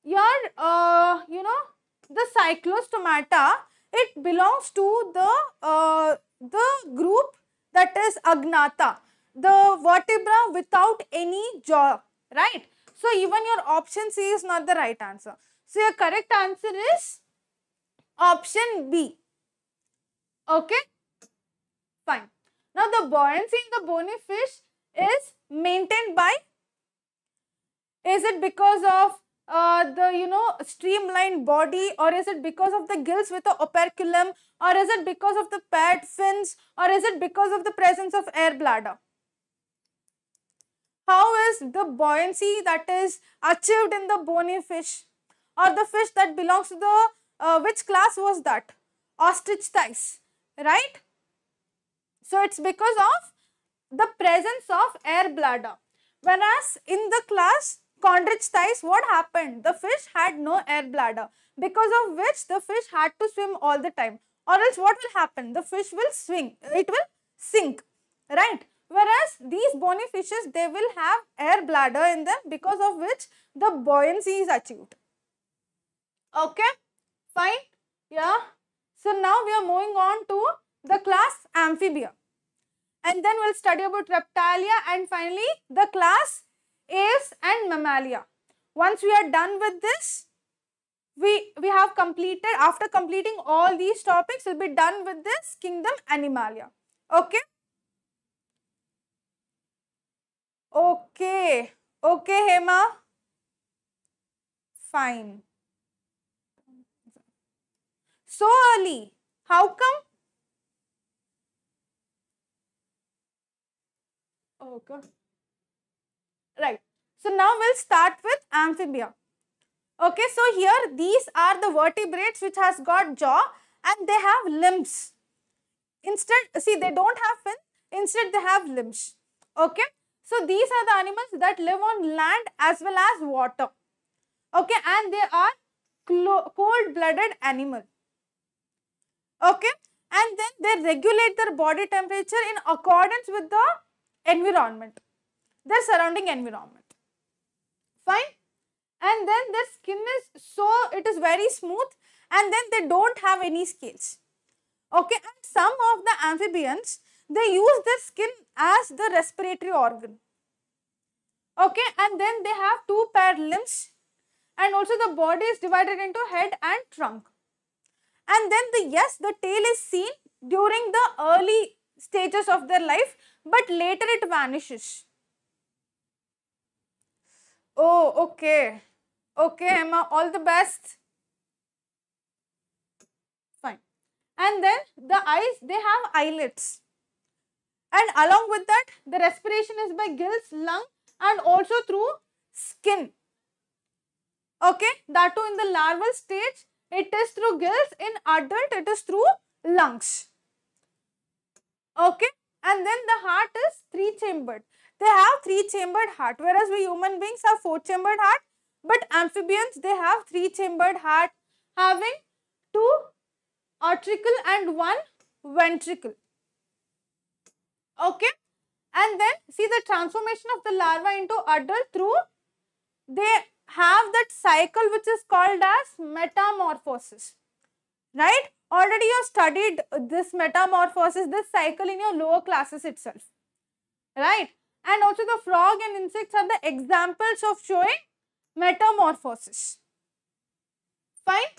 A: your, uh, you know, the cyclostomata, it belongs to the, uh, the group that is agnata the vertebra without any jaw, right? So, even your option C is not the right answer. So, your correct answer is option B. Okay? Fine. Now, the buoyancy in the bony fish is maintained by, is it because of uh, the, you know, streamlined body or is it because of the gills with the operculum or is it because of the pad fins or is it because of the presence of air bladder? How is the buoyancy that is achieved in the bony fish or the fish that belongs to the, uh, which class was that? Ostrich thighs, right? So, it's because of the presence of air bladder. Whereas, in the class chondrich thighs, what happened? The fish had no air bladder because of which the fish had to swim all the time or else what will happen? The fish will swing, it will sink, right? Whereas these bony fishes, they will have air bladder in them because of which the buoyancy is achieved. Okay, fine. Yeah. So now we are moving on to the class amphibia. And then we'll study about reptilia and finally the class Aves and mammalia. Once we are done with this, we, we have completed, after completing all these topics, we'll be done with this kingdom animalia. Okay. Okay. Okay, Hema. Fine. So early. How come? Okay. Oh, right. So now we'll start with amphibia. Okay, so here these are the vertebrates which has got jaw and they have limbs. Instead, see they don't have fin, instead they have limbs. Okay, so these are the animals that live on land as well as water. Okay, and they are cold-blooded animals. Okay, and then they regulate their body temperature in accordance with the environment, their surrounding environment. Fine. And then their skin is so, it is very smooth and then they don't have any scales. Okay, and some of the amphibians, they use their skin as the respiratory organ. Okay, and then they have two pair limbs and also the body is divided into head and trunk. And then the yes, the tail is seen during the early stages of their life, but later it vanishes. Oh, okay. Okay, Emma, all the best. Fine. And then the eyes, they have eyelids and along with that the respiration is by gills, lung and also through skin. Okay, that too in the larval stage it is through gills, in adult it is through lungs. Okay, and then the heart is three chambered. They have three chambered heart whereas we human beings have four chambered heart but amphibians they have three chambered heart having two atrial and one ventricle. Okay. And then see the transformation of the larva into adult through they have that cycle which is called as metamorphosis. Right? Already you studied this metamorphosis, this cycle in your lower classes itself. Right? And also the frog and insects are the examples of showing metamorphosis. Fine?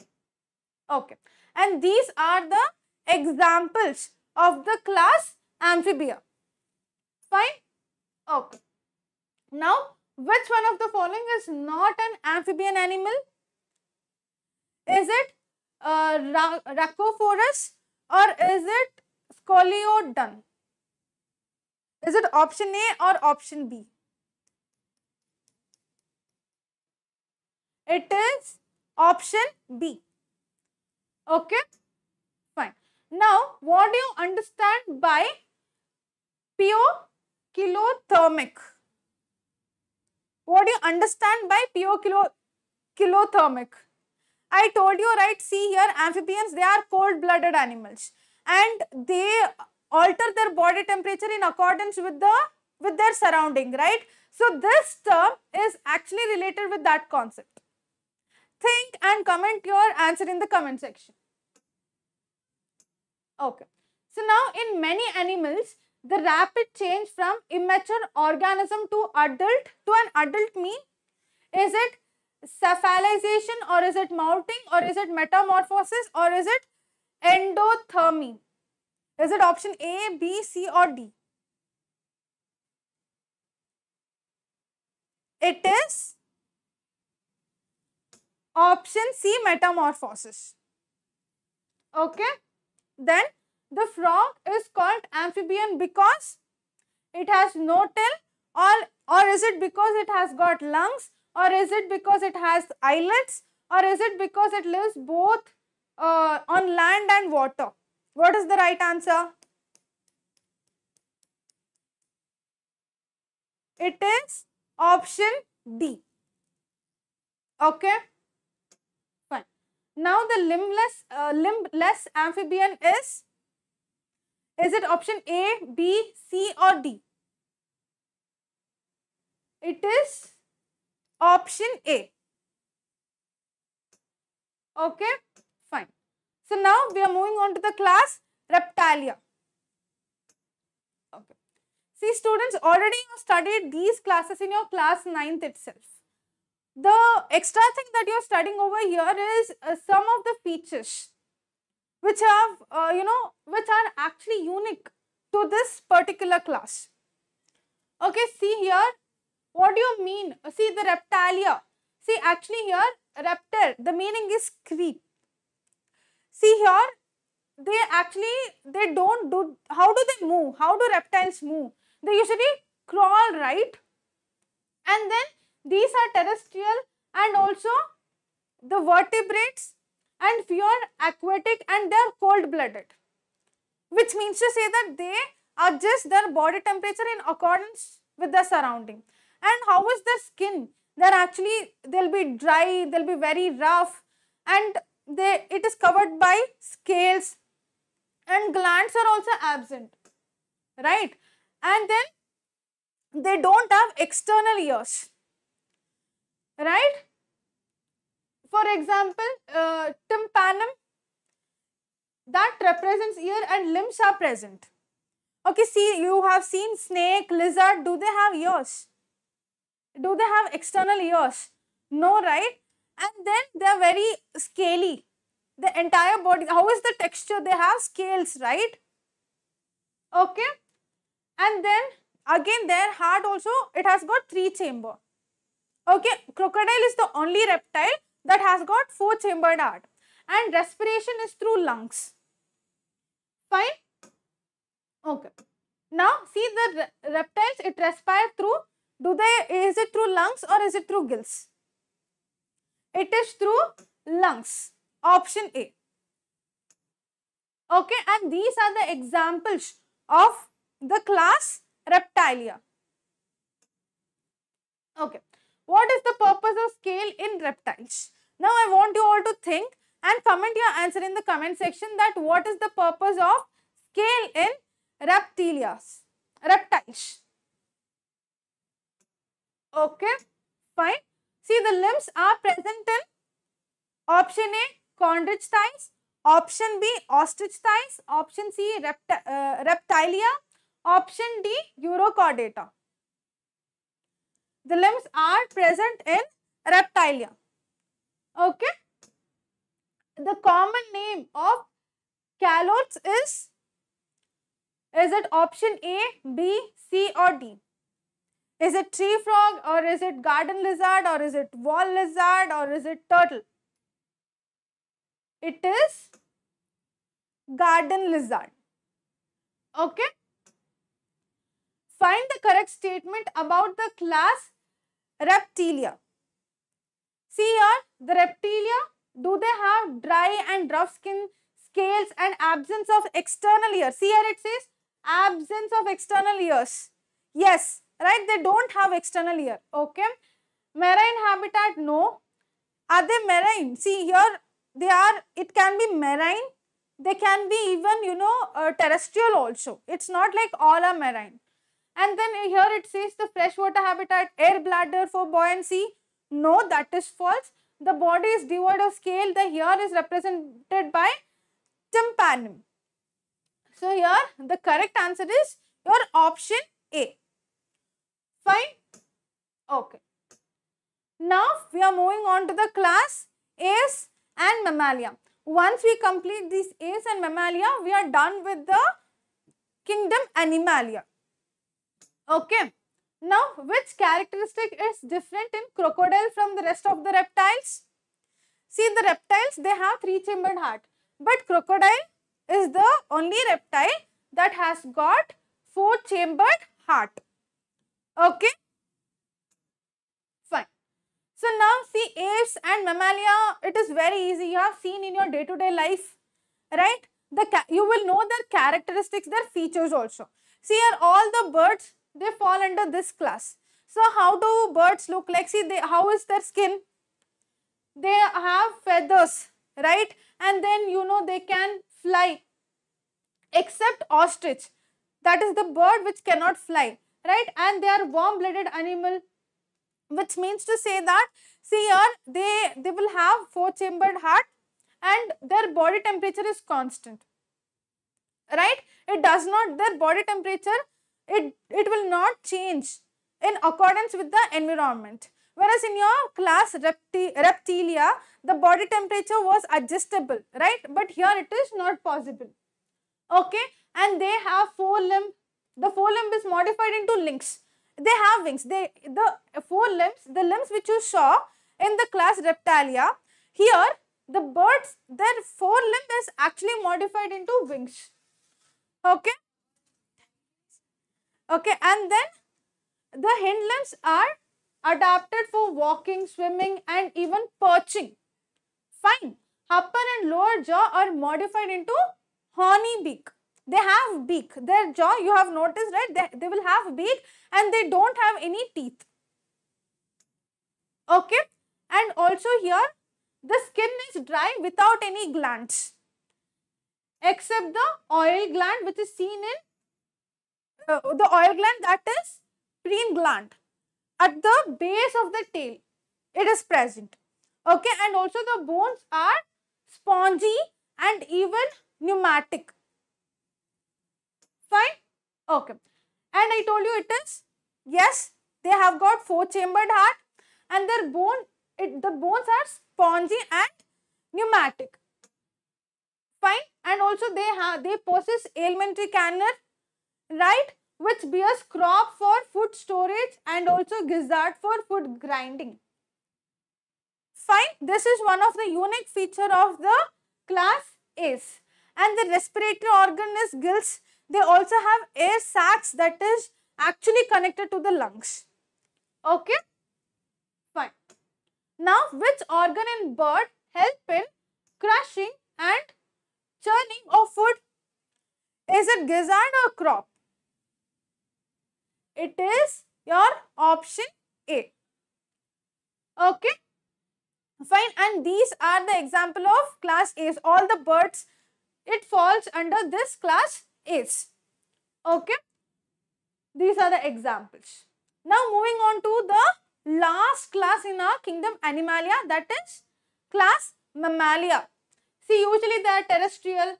A: Okay. And these are the examples of the class amphibia fine? Okay. Now, which one of the following is not an amphibian animal? Is it uh, Ra Racophorus or is it Scoliodon? Is it option A or option B? It is option B. Okay, fine. Now, what do you understand by PO kilothermic. What do you understand by PO kilo, kilothermic? I told you right, see here amphibians, they are cold-blooded animals and they alter their body temperature in accordance with the with their surrounding, right? So this term is actually related with that concept. Think and comment your answer in the comment section. Okay. So now in many animals, the rapid change from immature organism to adult to an adult mean? Is it cephalization or is it mounting or is it metamorphosis or is it endothermy? Is it option A, B, C or D? It is option C metamorphosis. Okay. Then the frog is called amphibian because it has no tail or, or is it because it has got lungs or is it because it has eyelids or is it because it lives both uh, on land and water? What is the right answer? It is option D. Okay. Fine. Now the limbless, uh, limbless amphibian is is it option A, B, C or D? It is option A. Okay, fine. So now we are moving on to the class Reptilia. Okay. See students, already you studied these classes in your class 9th itself. The extra thing that you are studying over here is uh, some of the features which have, uh, you know, which are actually unique to this particular class. Okay, see here, what do you mean? See the reptilia. See actually here, reptile, the meaning is creep. See here, they actually, they don't do, how do they move? How do reptiles move? They usually crawl, right? And then these are terrestrial and also the vertebrates and few are aquatic and they are cold blooded which means to say that they adjust their body temperature in accordance with the surrounding and how is their skin they're actually they'll be dry they'll be very rough and they it is covered by scales and glands are also absent right and then they don't have external ears right for example, uh, tympanum that represents ear and limbs are present. Okay, see you have seen snake, lizard, do they have ears? Do they have external ears? No, right? And then they are very scaly. The entire body, how is the texture? They have scales, right? Okay. And then again their heart also, it has got three chamber. Okay, crocodile is the only reptile that has got four chambered heart and respiration is through lungs. Fine? Okay. Now see the reptiles, it respire through, do they, is it through lungs or is it through gills? It is through lungs, option A. Okay, and these are the examples of the class Reptilia. Okay what is the purpose of scale in reptiles? Now I want you all to think and comment your answer in the comment section that what is the purpose of scale in reptilias, reptiles. Okay, fine. See the limbs are present in option A chondrich thighs, option B ostrich thighs, option C repti uh, reptilia, option D urochordata. The limbs are present in reptilia. Okay. The common name of calotes is, is it option A, B, C or D? Is it tree frog or is it garden lizard or is it wall lizard or is it turtle? It is garden lizard. Okay. Find the correct statement about the class reptilia. See here, the reptilia, do they have dry and rough skin, scales and absence of external ears? See here it says absence of external ears. Yes, right? They don't have external ear. Okay. Marine habitat, no. Are they marine? See here, they are, it can be marine. They can be even, you know, uh, terrestrial also. It's not like all are marine. And then here it says the freshwater habitat, air bladder for buoyancy. No, that is false. The body is devoid of scale. The here is represented by tympanum. So here the correct answer is your option A. Fine. Okay. Now we are moving on to the class A's and Mammalia. Once we complete these A's and Mammalia, we are done with the kingdom Animalia. Okay. Now, which characteristic is different in crocodile from the rest of the reptiles? See, the reptiles, they have three-chambered heart. But crocodile is the only reptile that has got four-chambered heart. Okay? Fine. So, now see apes and mammalia, it is very easy. You have seen in your day-to-day -day life, right? The You will know their characteristics, their features also. See here, all the birds, they fall under this class. So how do birds look like? See, they, how is their skin? They have feathers, right? And then, you know, they can fly except ostrich. That is the bird which cannot fly, right? And they are warm-blooded animal, which means to say that, see here, they, they will have four-chambered heart and their body temperature is constant, right? It does not, their body temperature it, it will not change in accordance with the environment. Whereas in your class repti reptilia, the body temperature was adjustable, right? But here it is not possible. Okay, and they have forelimb. The forelimb is modified into links. They have wings. They the four limbs, the limbs which you saw in the class reptilia. Here the birds, their forelimb is actually modified into wings. Okay, okay and then the hind limbs are adapted for walking swimming and even perching fine upper and lower jaw are modified into horny beak they have beak their jaw you have noticed right they, they will have beak and they don't have any teeth okay and also here the skin is dry without any glands except the oil gland which is seen in uh, the oil gland that is preen gland at the base of the tail it is present okay and also the bones are spongy and even pneumatic fine okay and i told you it is yes they have got four chambered heart and their bone it, the bones are spongy and pneumatic fine and also they have they possess alimentary canal right? Which bears crop for food storage and also gizzard for food grinding. Fine, this is one of the unique feature of the class Is And the respiratory organ is gills. They also have air sacs that is actually connected to the lungs. Okay, fine. Now, which organ in bird help in crushing and churning of food? Is it gizzard or crop? It is your option A. Okay. Fine. And these are the example of class A's. All the birds, it falls under this class A's. Okay. These are the examples. Now moving on to the last class in our kingdom Animalia that is class Mammalia. See usually they are terrestrial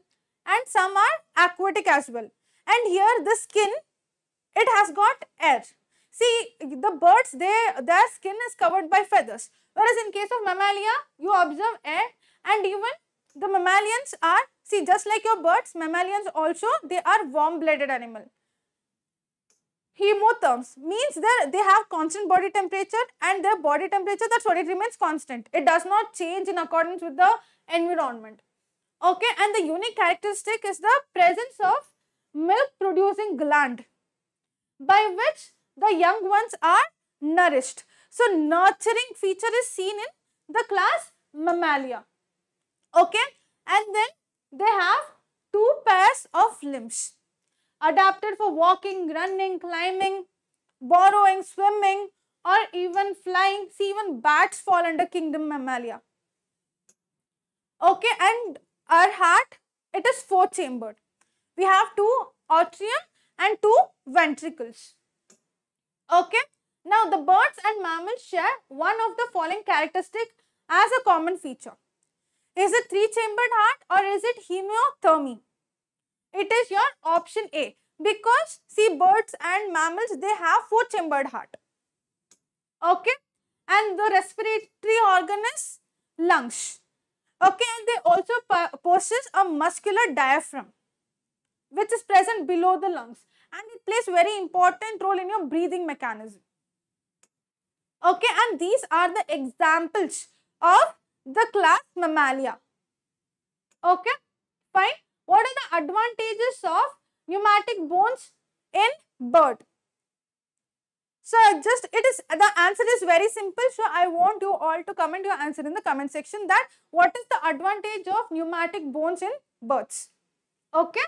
A: and some are aquatic as well. And here the skin it has got air. See, the birds, they, their skin is covered by feathers. Whereas in case of mammalia, you observe air and even the mammalians are, see just like your birds, mammalians also, they are warm-blooded animal. Hemotherms means they have constant body temperature and their body temperature, that's what it remains constant. It does not change in accordance with the environment. Okay, and the unique characteristic is the presence of milk producing gland by which the young ones are nourished. So, nurturing feature is seen in the class Mammalia. Okay. And then they have two pairs of limbs adapted for walking, running, climbing, burrowing, swimming or even flying. See even bats fall under kingdom Mammalia. Okay. And our heart, it is four chambered. We have two atrium and two ventricles. Okay. Now the birds and mammals share one of the following characteristic as a common feature. Is it three-chambered heart or is it hemiothermy? It is your option A because see birds and mammals they have four-chambered heart. Okay. And the respiratory organ is lungs. Okay. And they also possess a muscular diaphragm which is present below the lungs and it plays very important role in your breathing mechanism. Okay, and these are the examples of the class mammalia. Okay, fine. What are the advantages of pneumatic bones in bird? So just it is the answer is very simple. So I want you all to comment your answer in the comment section that what is the advantage of pneumatic bones in birds? Okay.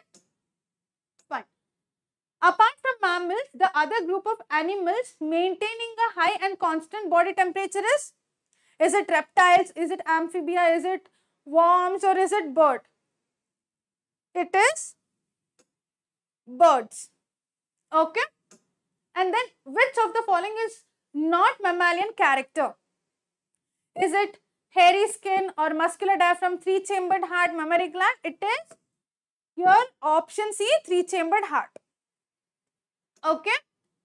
A: Apart from mammals, the other group of animals maintaining a high and constant body temperature is? Is it reptiles? Is it amphibia? Is it worms or is it bird? It is birds. Okay. And then which of the following is not mammalian character? Is it hairy skin or muscular diaphragm, three chambered heart, mammary gland? It is your option C, three chambered heart okay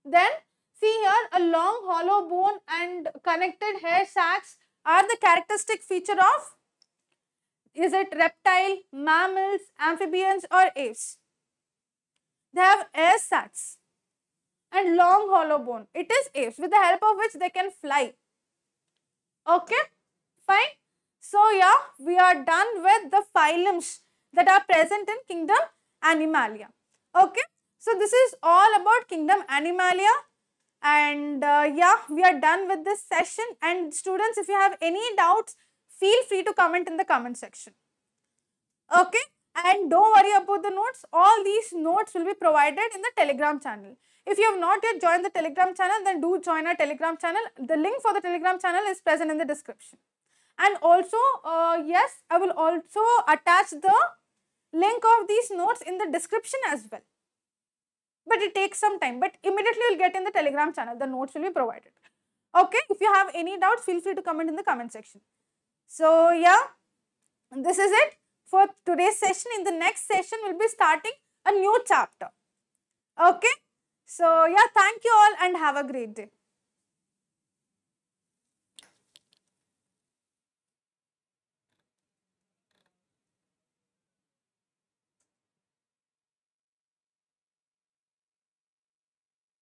A: then see here a long hollow bone and connected hair sacs are the characteristic feature of is it reptile mammals amphibians or apes they have air sacs and long hollow bone it is apes with the help of which they can fly okay fine so yeah we are done with the phylums that are present in kingdom animalia okay so this is all about kingdom Animalia and uh, yeah, we are done with this session and students if you have any doubts, feel free to comment in the comment section. Okay and don't worry about the notes, all these notes will be provided in the telegram channel. If you have not yet joined the telegram channel then do join our telegram channel, the link for the telegram channel is present in the description. And also uh, yes, I will also attach the link of these notes in the description as well but it takes some time. But immediately you'll get in the Telegram channel. The notes will be provided. Okay, if you have any doubts, feel free to comment in the comment section. So yeah, this is it for today's session. In the next session, we'll be starting a new chapter. Okay, so yeah, thank you all and have a great day.